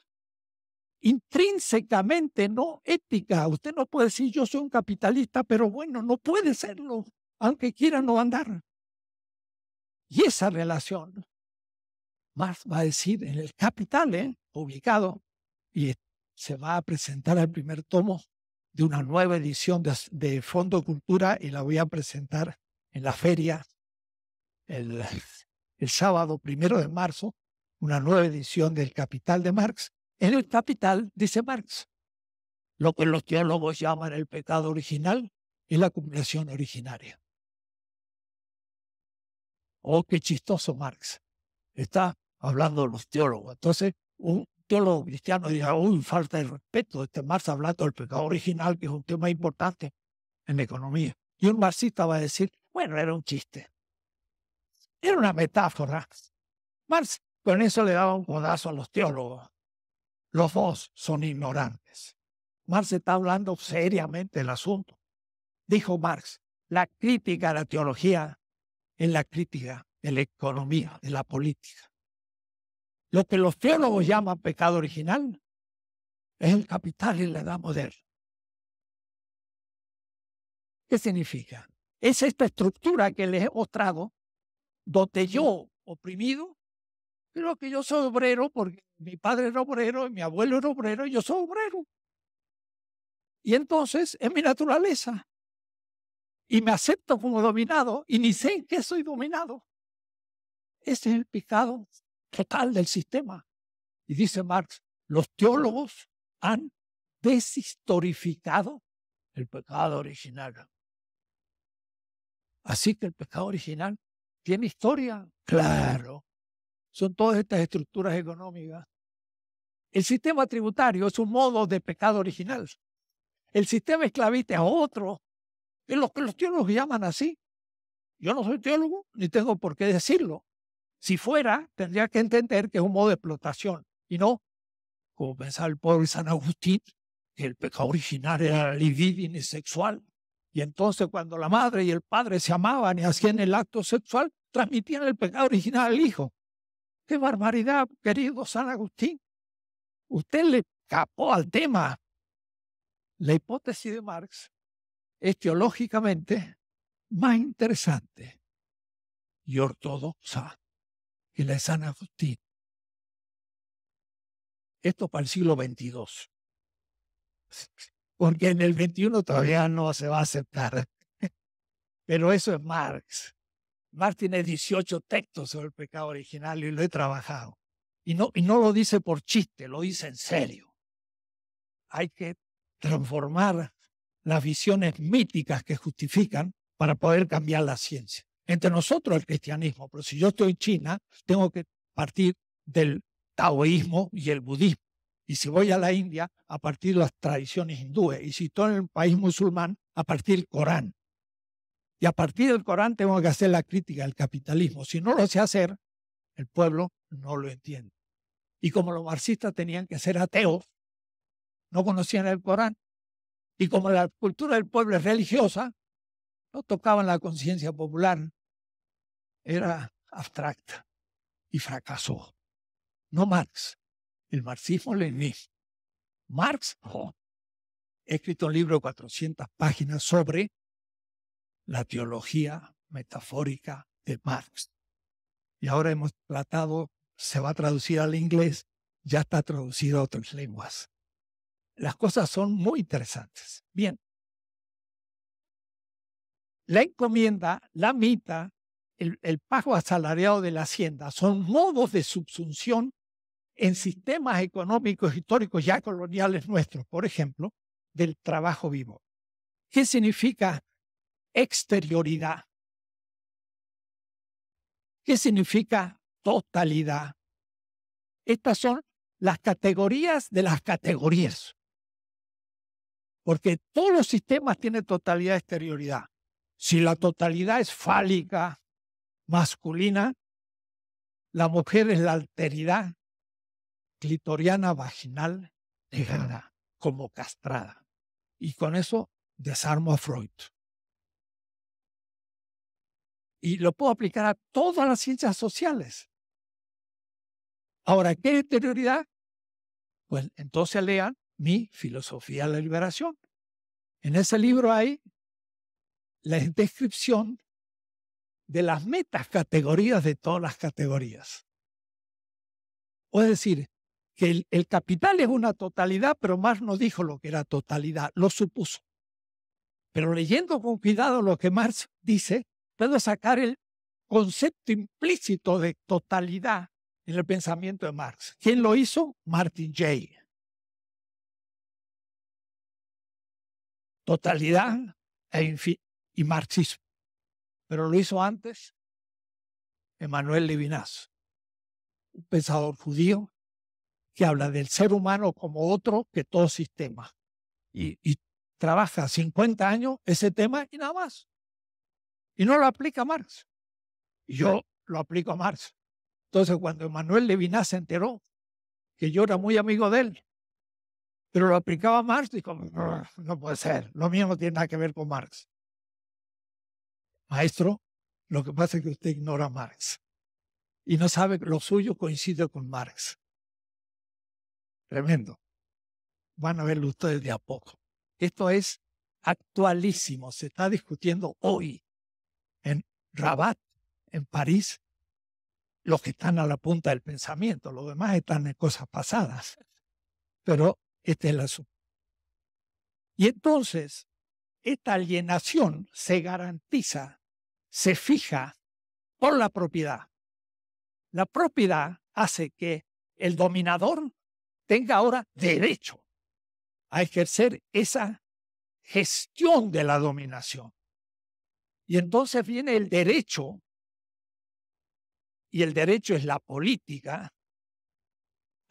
intrínsecamente no ética. Usted no puede decir yo soy un capitalista, pero bueno, no puede serlo, aunque quiera no andar. Y esa relación, Marx va a decir en el Capital, ¿eh? publicado, y se va a presentar el primer tomo de una nueva edición de, de Fondo Cultura y la voy a presentar en la feria el, el sábado primero de marzo, una nueva edición del Capital de Marx. En el Capital, dice Marx, lo que los teólogos llaman el pecado original y la acumulación originaria oh, qué chistoso Marx, está hablando de los teólogos. Entonces, un teólogo cristiano dirá, uy, falta de respeto, este Marx hablando del pecado original, que es un tema importante en economía. Y un marxista va a decir, bueno, era un chiste. Era una metáfora. Marx con eso le daba un codazo a los teólogos. Los dos son ignorantes. Marx está hablando seriamente del asunto. Dijo Marx, la crítica a la teología en la crítica de la economía, de la política. Lo que los teólogos llaman pecado original es el capital y la edad moderna. ¿Qué significa? Es esta estructura que les he mostrado, donde yo, oprimido, creo que yo soy obrero porque mi padre era obrero y mi abuelo era obrero y yo soy obrero. Y entonces es mi naturaleza y me acepto como dominado y ni sé en qué soy dominado. Ese es el pecado total del sistema. Y dice Marx, los teólogos han deshistorificado el pecado original. Así que el pecado original tiene historia, claro. Son todas estas estructuras económicas. El sistema tributario es un modo de pecado original. El sistema esclavista es otro es los que los teólogos llaman así. Yo no soy teólogo ni tengo por qué decirlo. Si fuera, tendría que entender que es un modo de explotación y no, como pensaba el pobre San Agustín, que el pecado original era libido y sexual. Y entonces cuando la madre y el padre se amaban y hacían el acto sexual, transmitían el pecado original al hijo. ¡Qué barbaridad, querido San Agustín! Usted le capó al tema. La hipótesis de Marx es teológicamente más interesante y ortodoxa que la de San Agustín. Esto para el siglo XXII. Porque en el XXI todavía no se va a aceptar. Pero eso es Marx. Marx tiene 18 textos sobre el pecado original y lo he trabajado. Y no, y no lo dice por chiste, lo dice en serio. Hay que transformar las visiones míticas que justifican para poder cambiar la ciencia. Entre nosotros el cristianismo, pero si yo estoy en China, tengo que partir del taoísmo y el budismo. Y si voy a la India, a partir de las tradiciones hindúes. Y si estoy en el país musulmán, a partir del Corán. Y a partir del Corán tengo que hacer la crítica al capitalismo. Si no lo sé hacer, el pueblo no lo entiende. Y como los marxistas tenían que ser ateos, no conocían el Corán, y como la cultura del pueblo es religiosa, no tocaban la conciencia popular, era abstracta y fracasó. No Marx, el marxismo Lenin. Marx, He escrito un libro de 400 páginas sobre la teología metafórica de Marx. Y ahora hemos tratado, se va a traducir al inglés, ya está traducido a otras lenguas las cosas son muy interesantes. Bien. La encomienda, la mita, el, el pago asalariado de la hacienda son modos de subsunción en sistemas económicos históricos ya coloniales nuestros, por ejemplo, del trabajo vivo. ¿Qué significa exterioridad? ¿Qué significa totalidad? Estas son las categorías de las categorías. Porque todos los sistemas tienen totalidad exterioridad. Si la totalidad es fálica, masculina, la mujer es la alteridad clitoriana vaginal dejada, como castrada. Y con eso desarmo a Freud. Y lo puedo aplicar a todas las ciencias sociales. Ahora, ¿qué exterioridad? Pues entonces lean mi filosofía de la liberación. En ese libro hay la descripción de las metas categorías de todas las categorías. O es decir, que el, capital es una totalidad, pero Marx no dijo lo que era totalidad, lo supuso. Pero leyendo con cuidado lo que Marx dice, puedo sacar el concepto implícito de totalidad en el pensamiento de Marx. ¿Quién lo hizo? Martin Jay. totalidad e y marxismo. Pero lo hizo antes Emanuel Levinas, un pensador judío que habla del ser humano como otro que todo sistema. Y, trabaja 50 años ese tema y nada más. Y no lo aplica Marx. Y yo lo aplico a Marx. Entonces, cuando Emanuel Levinas se enteró que yo era muy amigo de él, pero lo aplicaba Marx y dijo, no, puede ser, lo mío no tiene nada que ver con Marx. Maestro, lo que pasa es que usted ignora a Marx y no sabe que lo suyo coincide con Marx. Tremendo. Van a verlo ustedes de a poco. Esto es actualísimo, se está discutiendo hoy en Rabat, en París, los que están a la punta del pensamiento, los demás están en cosas pasadas. Pero este es el asunto. Y entonces, esta alienación se garantiza, se fija por la propiedad. La propiedad hace que el dominador tenga ahora derecho a ejercer esa gestión de la dominación. Y entonces viene el derecho, y el derecho es la política,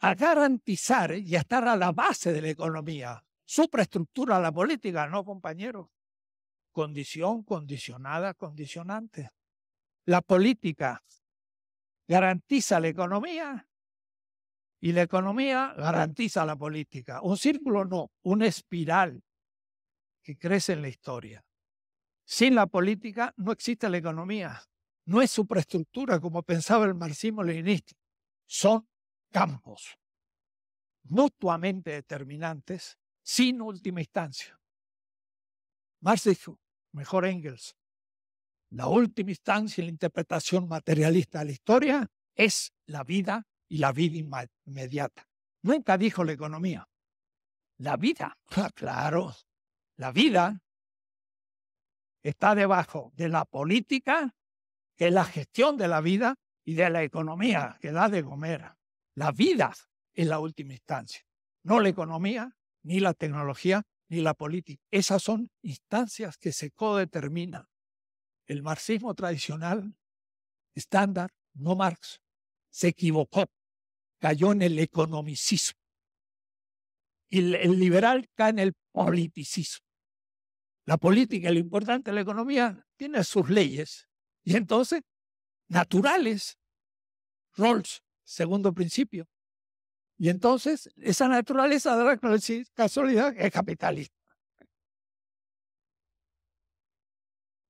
a garantizar y a estar a la base de la economía. Supraestructura a la política, no compañero? Condición condicionada, condicionante. La política garantiza la economía y la economía garantiza la política. Un círculo no, una espiral que crece en la historia. Sin la política no existe la economía. No es supraestructura como pensaba el marxismo leninista. Son campos mutuamente determinantes sin última instancia. Marx dijo, mejor Engels, la última instancia en la interpretación materialista de la historia es la vida y la vida inmediata. Nunca dijo la economía. La vida, ah, claro, la vida está debajo de la política, de la gestión de la vida, y de la economía, que da de Gomera la vida es la última instancia, no la economía, ni la tecnología, ni la política. Esas son instancias que se codeterminan. El marxismo tradicional, estándar, no Marx, se equivocó, cayó en el economicismo. Y el, liberal cae en el politicismo. La política, lo importante la economía, tiene sus leyes. Y entonces, naturales. Rawls segundo principio. Y entonces, esa naturaleza de la casualidad es capitalista.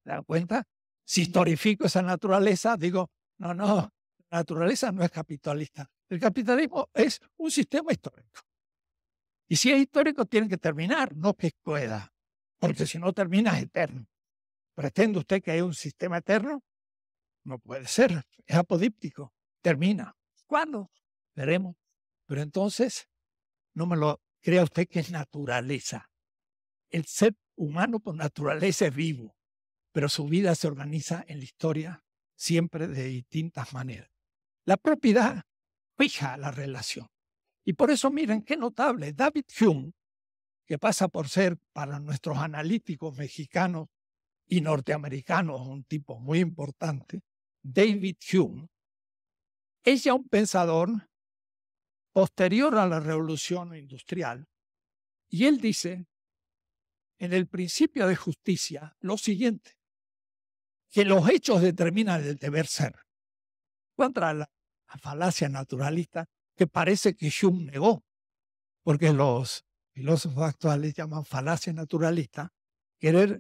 ¿Se dan cuenta? Si historifico esa naturaleza, digo, no, no, la naturaleza no es capitalista. El capitalismo es un sistema histórico. Y si es histórico, tiene que terminar, no que porque si no termina es eterno. ¿Pretende usted que hay un sistema eterno? No puede ser, es apodíptico, termina. ¿Cuándo? Veremos. Pero entonces, no me lo crea usted que es naturaleza. El ser humano por naturaleza es vivo, pero su vida se organiza en la historia siempre de distintas maneras. La propiedad fija la relación. Y por eso miren qué notable, David Hume, que pasa por ser para nuestros analíticos mexicanos y norteamericanos un tipo muy importante, David Hume es ya un pensador posterior a la revolución industrial, y él dice en el principio de justicia lo siguiente, que los hechos determinan el deber ser, contra la, la falacia naturalista que parece que Hume negó, porque los filósofos actuales llaman falacia naturalista querer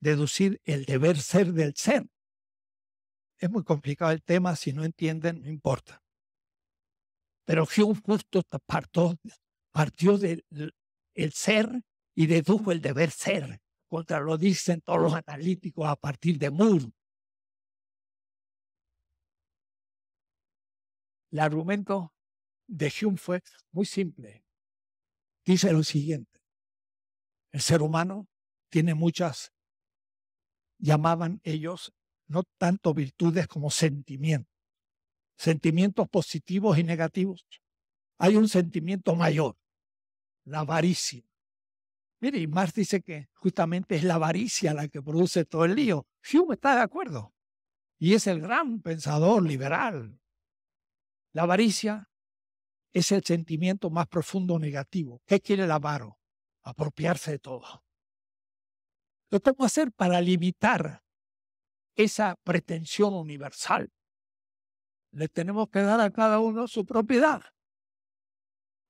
deducir el deber ser del ser es muy complicado el tema, si no entienden, no importa. Pero Hume justo partió, del ser y dedujo el deber ser, contra lo dicen todos los analíticos a partir de Moore. El argumento de Hume fue muy simple. Dice lo siguiente. El ser humano tiene muchas, llamaban ellos no tanto virtudes como sentimientos. Sentimientos positivos y negativos. Hay un sentimiento mayor, la avaricia. Mire, y Marx dice que justamente es la avaricia la que produce todo el lío. Hume está de acuerdo. Y es el gran pensador liberal. La avaricia es el sentimiento más profundo negativo. ¿Qué quiere el avaro? Apropiarse de todo. Lo tengo que hacer para limitar esa pretensión universal. Le tenemos que dar a cada uno su propiedad.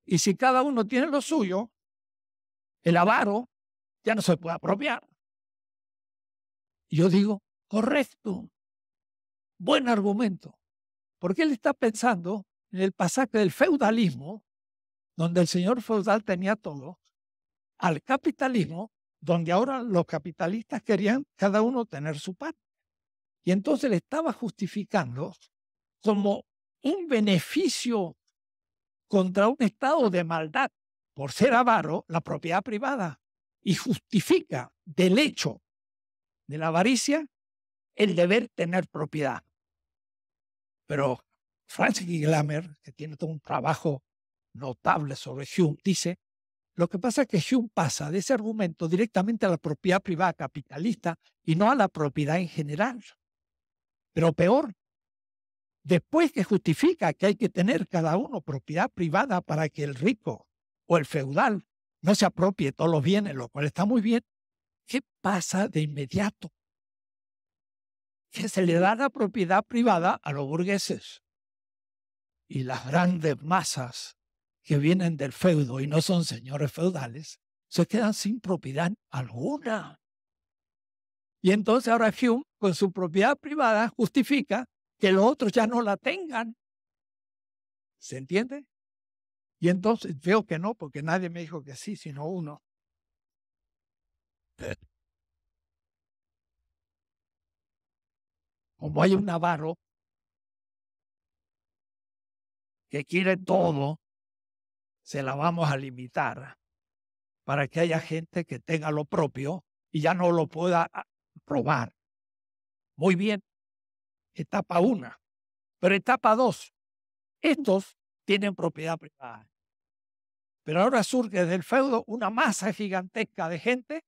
Y si cada uno tiene lo suyo, el avaro ya no se puede apropiar. Yo digo, correcto, buen argumento, porque él está pensando en el pasaje del feudalismo, donde el señor feudal tenía todo, al capitalismo, donde ahora los capitalistas querían cada uno tener su parte. Y entonces le estaba justificando como un beneficio contra un estado de maldad por ser avaro la propiedad privada y justifica del hecho de la avaricia el deber tener propiedad. Pero Francis Glamer, que tiene todo un trabajo notable sobre Hume, dice, lo que pasa es que Hume pasa de ese argumento directamente a la propiedad privada capitalista y no a la propiedad en general. Pero peor, después que justifica que hay que tener cada uno propiedad privada para que el rico o el feudal no se apropie todos los bienes, lo cual está muy bien, ¿qué pasa de inmediato? Que se le da la propiedad privada a los burgueses y las grandes masas que vienen del feudo y no son señores feudales, se quedan sin propiedad alguna. Y entonces ahora Hume con su propiedad privada justifica que los otros ya no la tengan. ¿Se entiende? Y entonces veo que no, porque nadie me dijo que sí, sino uno. Eh. Como hay un Navarro que quiere todo, se la vamos a limitar para que haya gente que tenga lo propio y ya no lo pueda ah, robar. Muy bien. Etapa 1. Pero etapa 2. Estos tienen propiedad privada. Pero ahora surge del feudo una masa gigantesca de gente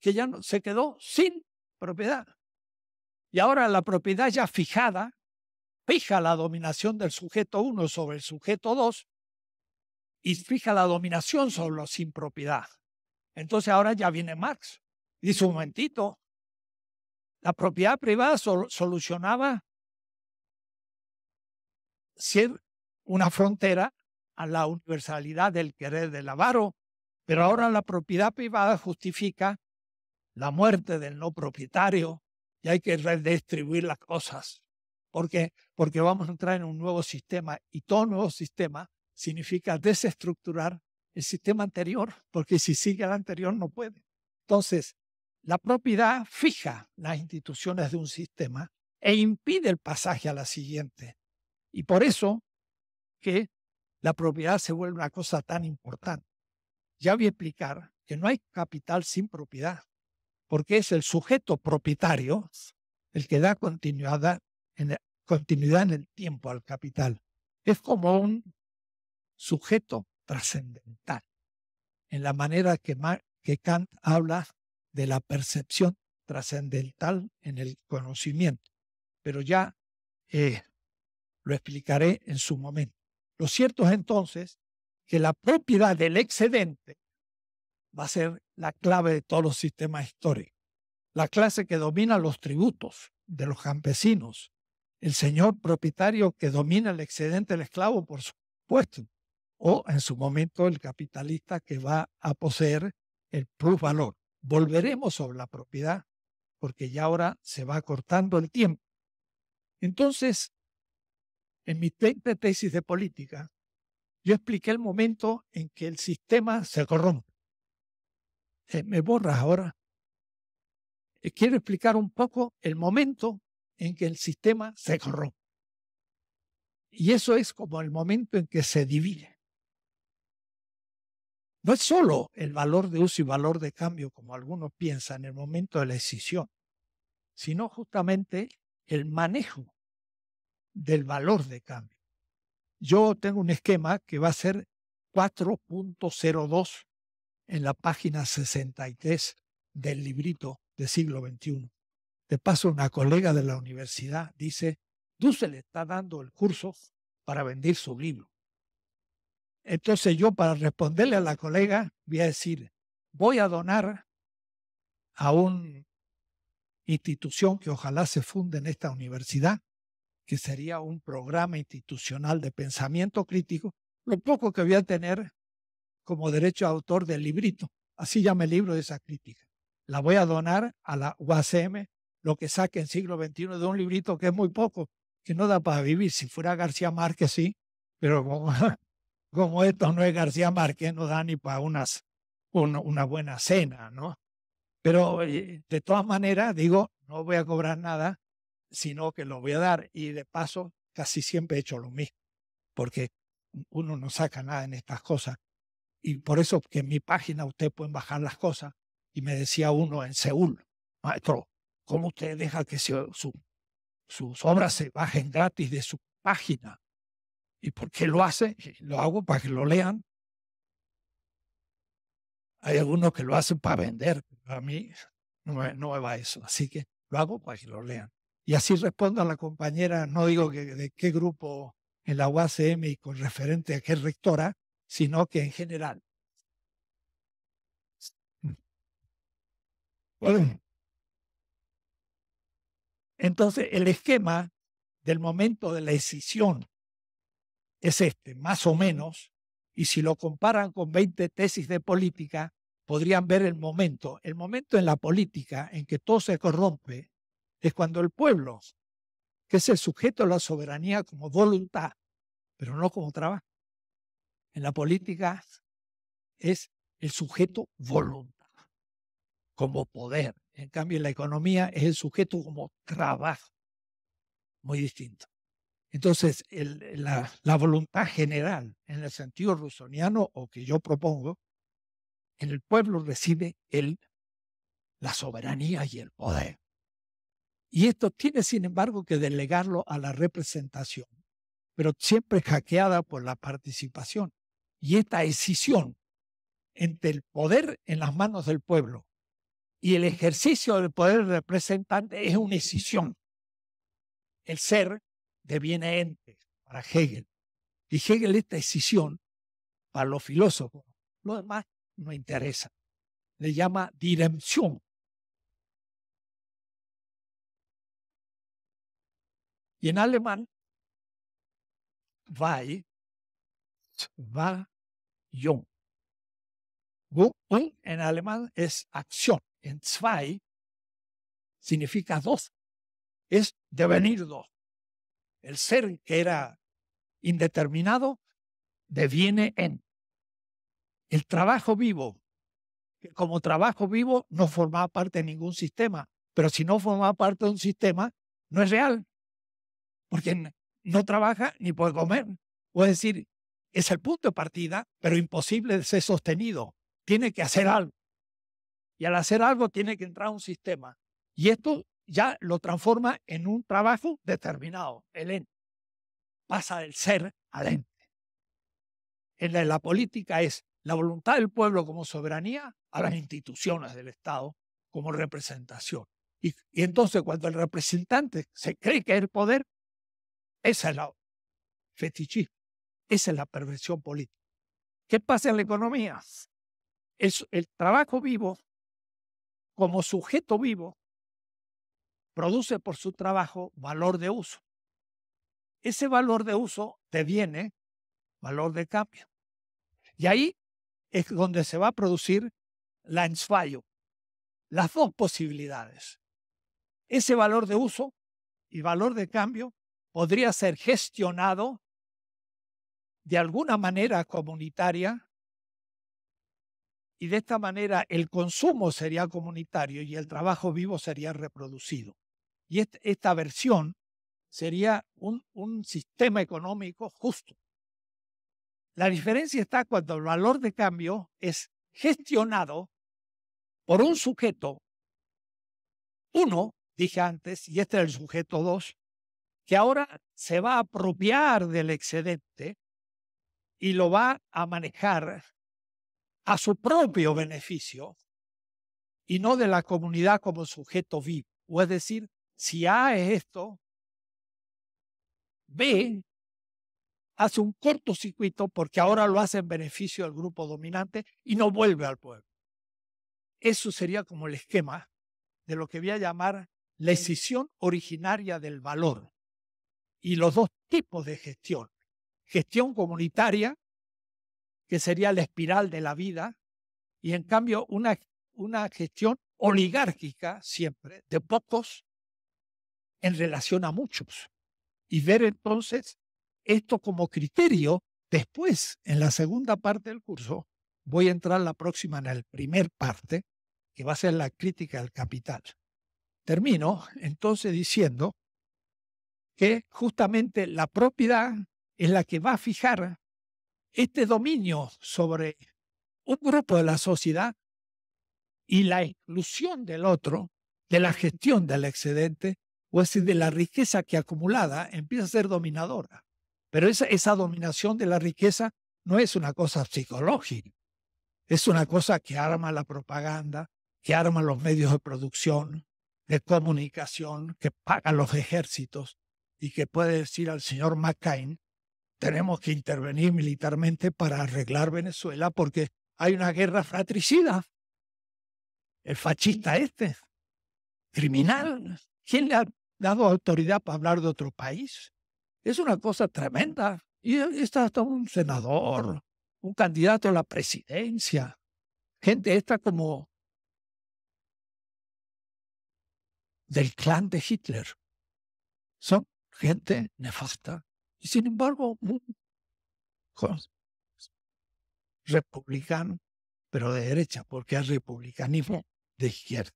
que, ya se quedó sin propiedad. Y ahora la propiedad ya fijada, fija la dominación del sujeto 1 sobre el sujeto 2 y fija la dominación sobre los sin propiedad. Entonces ahora ya viene Marx. Dice un momentito, la propiedad privada solucionaba solucionaba una frontera a la universalidad del querer del avaro, pero ahora la propiedad privada justifica la muerte del no propietario y hay que redistribuir las cosas. ¿Por qué? Porque vamos a entrar en un nuevo sistema y todo nuevo sistema significa desestructurar el sistema anterior, porque si sigue al anterior no puede. Entonces, la propiedad fija las instituciones de un sistema e impide el pasaje a la siguiente. Y por eso que la propiedad se vuelve una cosa tan importante. Ya voy a explicar que no hay capital sin propiedad, porque es el sujeto propietario el que da continuidad en el, continuidad en el tiempo al capital. Es como un sujeto trascendental, en la manera que, que Kant habla de la percepción trascendental en el conocimiento. Pero ya eh, lo explicaré en su momento. Lo cierto es entonces que la propiedad del excedente va a ser la clave de todos los sistemas históricos. La clase que domina los tributos de los campesinos, el señor propietario que domina el excedente del esclavo, por supuesto, o en su momento el capitalista que va a poseer el plusvalor volveremos sobre la propiedad, porque ya ahora se va cortando el tiempo. Entonces, en mi tesis de política, yo expliqué el momento en que el sistema se corrompe. Eh, ¿Me borras ahora? Eh, quiero explicar un poco el momento en que el sistema se corrompe. Y eso es como el momento en que se divide. No es solo el valor de uso y valor de cambio, como algunos piensan en el momento de la decisión, sino justamente el manejo del valor de cambio. Yo tengo un esquema que va a ser 4.02 en la página 63 del librito de siglo XXI. De paso, una colega de la universidad dice, le está dando el curso para vender su libro. Entonces yo para responderle a la colega voy a decir, voy a donar a una institución que ojalá se funde en esta universidad, que sería un programa institucional de pensamiento crítico, lo poco que voy a tener como derecho autor del librito, así llama el libro de esa crítica. La voy a donar a la UACM, lo que saque en siglo XXI de un librito que es muy poco, que no da para vivir. Si fuera García Márquez, sí, pero como esto no es García Márquez, no da ni para unas, una, buena cena, ¿no? Pero eh, de todas maneras, digo, no voy a cobrar nada, sino que lo voy a dar. Y de paso, casi siempre he hecho lo mismo, porque uno no saca nada en estas cosas. Y por eso que en mi página usted pueden bajar las cosas. Y me decía uno en Seúl, maestro, ¿cómo usted deja que su, sus obras se bajen gratis de su página? ¿Y por qué lo hace? Lo hago para que lo lean. Hay algunos que lo hacen para vender. a mí no me, va eso. Así que lo hago para que lo lean. Y así respondo a la compañera, no digo que de qué grupo en la UACM y con referente a qué rectora, sino que en general. Mm. Entonces, el esquema del momento de la decisión es este, más o menos, y si lo comparan con 20 tesis de política, podrían ver el momento. El momento en la política en que todo se corrompe es cuando el pueblo, que es el sujeto de la soberanía como voluntad, pero no como trabajo. En la política es el sujeto voluntad, como poder. En cambio, en la economía es el sujeto como trabajo. Muy distinto. Entonces, eh, la, voluntad general, en el sentido rusoniano o que yo propongo, en el pueblo recibe el, la soberanía y el poder. Y esto tiene, sin embargo, que delegarlo a la representación, pero siempre hackeada por la participación. Y esta escisión entre el poder en las manos del pueblo y el ejercicio del poder representante es una escisión. El ser deviene ente para Hegel. Y Hegel esta decisión para los filósofos, lo demás no interesa. Le llama dirección. Y en alemán, vai, va, jung. en alemán es acción. En zwei significa dos. Es devenir dos. El ser que era indeterminado deviene en. El trabajo vivo, que como trabajo vivo no formaba parte de ningún sistema, pero si no formaba parte de un sistema, no es real, porque no trabaja ni puede comer. O es decir, es el punto de partida, pero imposible de ser sostenido. Tiene que hacer algo. Y al hacer algo tiene que entrar a un sistema. Y esto ya lo transforma en un trabajo determinado, el ente. Pasa del ser al ente. En la, política es la voluntad del pueblo como soberanía a las instituciones del Estado como representación. Y, entonces cuando el representante se cree que es el poder, ese es el fetichismo, esa es la perversión política. ¿Qué pasa en la economía? el trabajo vivo como sujeto vivo produce por su trabajo valor de uso. Ese valor de uso te viene valor de cambio. Y ahí es donde se va a producir la ensfallo. Las dos posibilidades. Ese valor de uso y valor de cambio podría ser gestionado de alguna manera comunitaria y de esta manera el consumo sería comunitario y el trabajo vivo sería reproducido. Y esta, versión sería un, sistema económico justo. La diferencia está cuando el valor de cambio es gestionado por un sujeto, uno, dije antes, y este es el sujeto dos, que ahora se va a apropiar del excedente y lo va a manejar a su propio beneficio y no de la comunidad como sujeto vivo, o es decir, si A es esto, B hace un cortocircuito porque ahora lo hace en beneficio del grupo dominante y no vuelve al pueblo. Eso sería como el esquema de lo que voy a llamar la escisión originaria del valor y los dos tipos de gestión. Gestión comunitaria, que sería la espiral de la vida, y en cambio una, una gestión oligárquica siempre, de pocos en relación a muchos y ver entonces esto como criterio. Después, en la segunda parte del curso, voy a entrar la próxima en la primer parte, que va a ser la crítica al capital. Termino entonces diciendo que justamente la propiedad es la que va a fijar este dominio sobre un grupo de la sociedad y la exclusión del otro de la gestión del excedente o es decir, de la riqueza que acumulada empieza a ser dominadora. Pero esa, dominación de la riqueza no es una cosa psicológica, es una cosa que arma la propaganda, que arma los medios de producción, de comunicación, que paga los ejércitos y que puede decir al señor McCain, tenemos que intervenir militarmente para arreglar Venezuela porque hay una guerra fratricida. El fascista este, criminal, ¿quién le, dado autoridad para hablar de otro país. Es una cosa tremenda. Y está hasta un senador, un candidato a la presidencia. Gente esta como del clan de Hitler. Son gente nefasta. Y sin embargo, republicano, pero de derecha, porque es republicanismo de izquierda.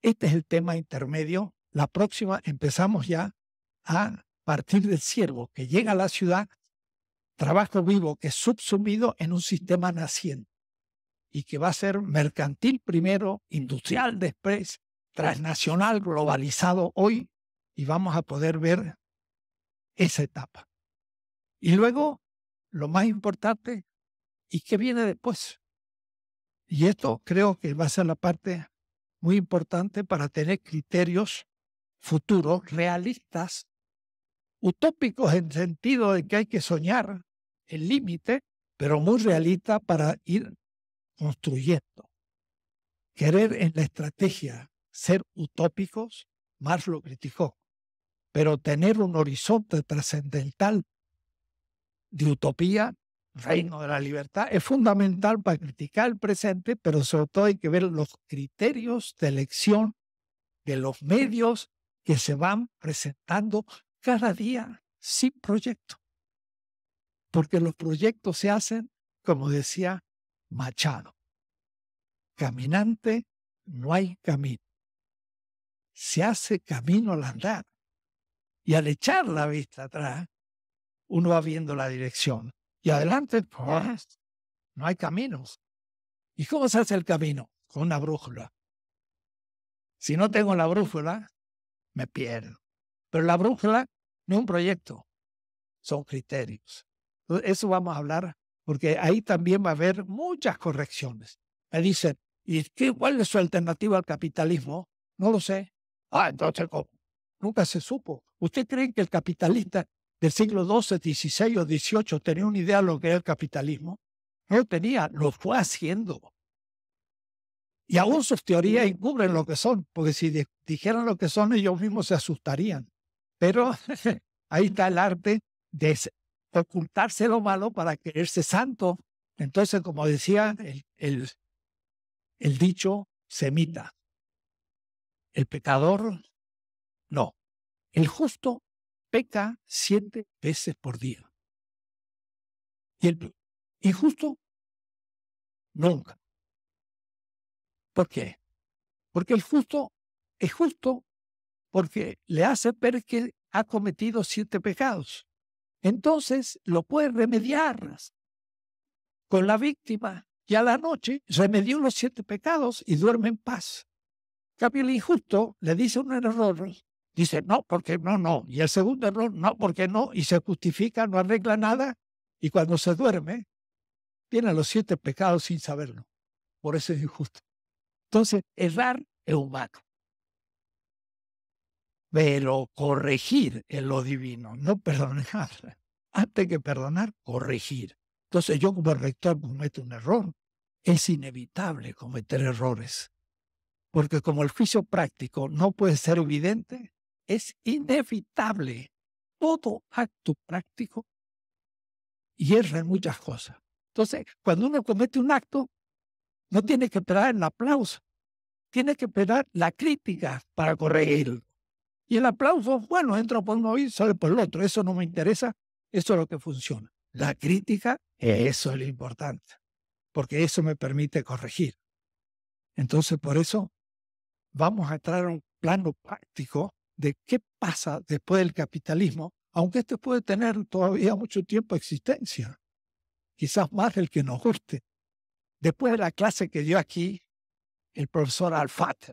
Este es el tema intermedio la próxima empezamos ya a partir del siervo que llega a la ciudad, trabajo vivo que es subsumido en un sistema naciente y que va a ser mercantil primero, industrial después, transnacional, globalizado hoy, y vamos a poder ver esa etapa. Y luego, lo más importante, ¿y qué viene después? Y esto creo que va a ser la parte muy importante para tener criterios futuros realistas, utópicos en sentido de que hay que soñar el límite, pero muy realistas para ir construyendo. Querer en la estrategia ser utópicos, Marx lo criticó, pero tener un horizonte trascendental de utopía, reino de la libertad, es fundamental para criticar el presente, pero sobre todo hay que ver los criterios de elección de los medios que se van presentando cada día sin proyecto. Porque los proyectos se hacen, como decía Machado, caminante no hay camino. Se hace camino al andar. Y al echar la vista atrás, uno va viendo la dirección. Y adelante, pues, no hay caminos. ¿Y cómo se hace el camino? Con una brújula. Si no tengo la brújula, me pierdo. Pero la brújula no es un proyecto, son criterios. Eso vamos a hablar porque ahí también va a haber muchas correcciones. Me dicen, ¿y qué, cuál es su alternativa al capitalismo? No lo sé. Ah, entonces, ¿cómo? Nunca se supo. ¿Usted cree que el capitalista del siglo XII, XVI o XVIII tenía una idea de lo que era el capitalismo? No tenía, lo fue haciendo. Y aún sus teorías encubren lo que son, porque si dijeran lo que son, ellos mismos se asustarían. Pero ahí está el arte de ocultarse lo malo para creerse santo. Entonces, como decía el, el, dicho semita, el pecador, no. El justo peca siete veces por día. Y el injusto, nunca. ¿Por qué? Porque el justo es justo porque le hace ver que ha cometido siete pecados. Entonces lo puede remediar con la víctima y a la noche remedió los siete pecados y duerme en paz. Cambio el injusto le dice un error, dice no, porque no, no. Y el segundo error, no, porque no. Y se justifica, no arregla nada. Y cuando se duerme, tiene los siete pecados sin saberlo. Por eso es injusto. Entonces, errar es humano. Pero corregir en lo divino, no perdonar. Antes que perdonar, corregir. Entonces yo como rector cometo un error. Es inevitable cometer errores. Porque como el juicio práctico no puede ser evidente, es inevitable todo acto práctico y erra en muchas cosas. Entonces, cuando uno comete un acto, no tiene que esperar el aplauso, tiene que esperar la crítica para corregirlo. Y el aplauso, bueno, entra por uno y sale por el otro. Eso no me interesa, eso es lo que funciona. La crítica, eso es lo importante, porque eso me permite corregir. Entonces, por eso vamos a entrar a un plano práctico de qué pasa después del capitalismo, aunque este puede tener todavía mucho tiempo de existencia, quizás más el que nos guste, Después de la clase que dio aquí el profesor Alfat,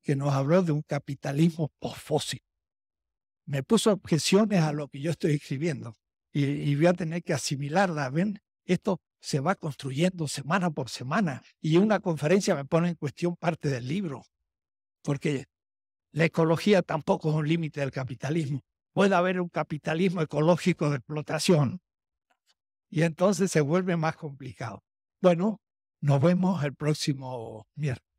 que nos habló de un capitalismo posfósil, me puso objeciones a lo que yo estoy escribiendo y, voy a tener que asimilarla. ¿Ven? Esto se va construyendo semana por semana y una conferencia me pone en cuestión parte del libro, porque la ecología tampoco es un límite del capitalismo. Puede haber un capitalismo ecológico de explotación y entonces se vuelve más complicado. Bueno, nos vemos el próximo miércoles.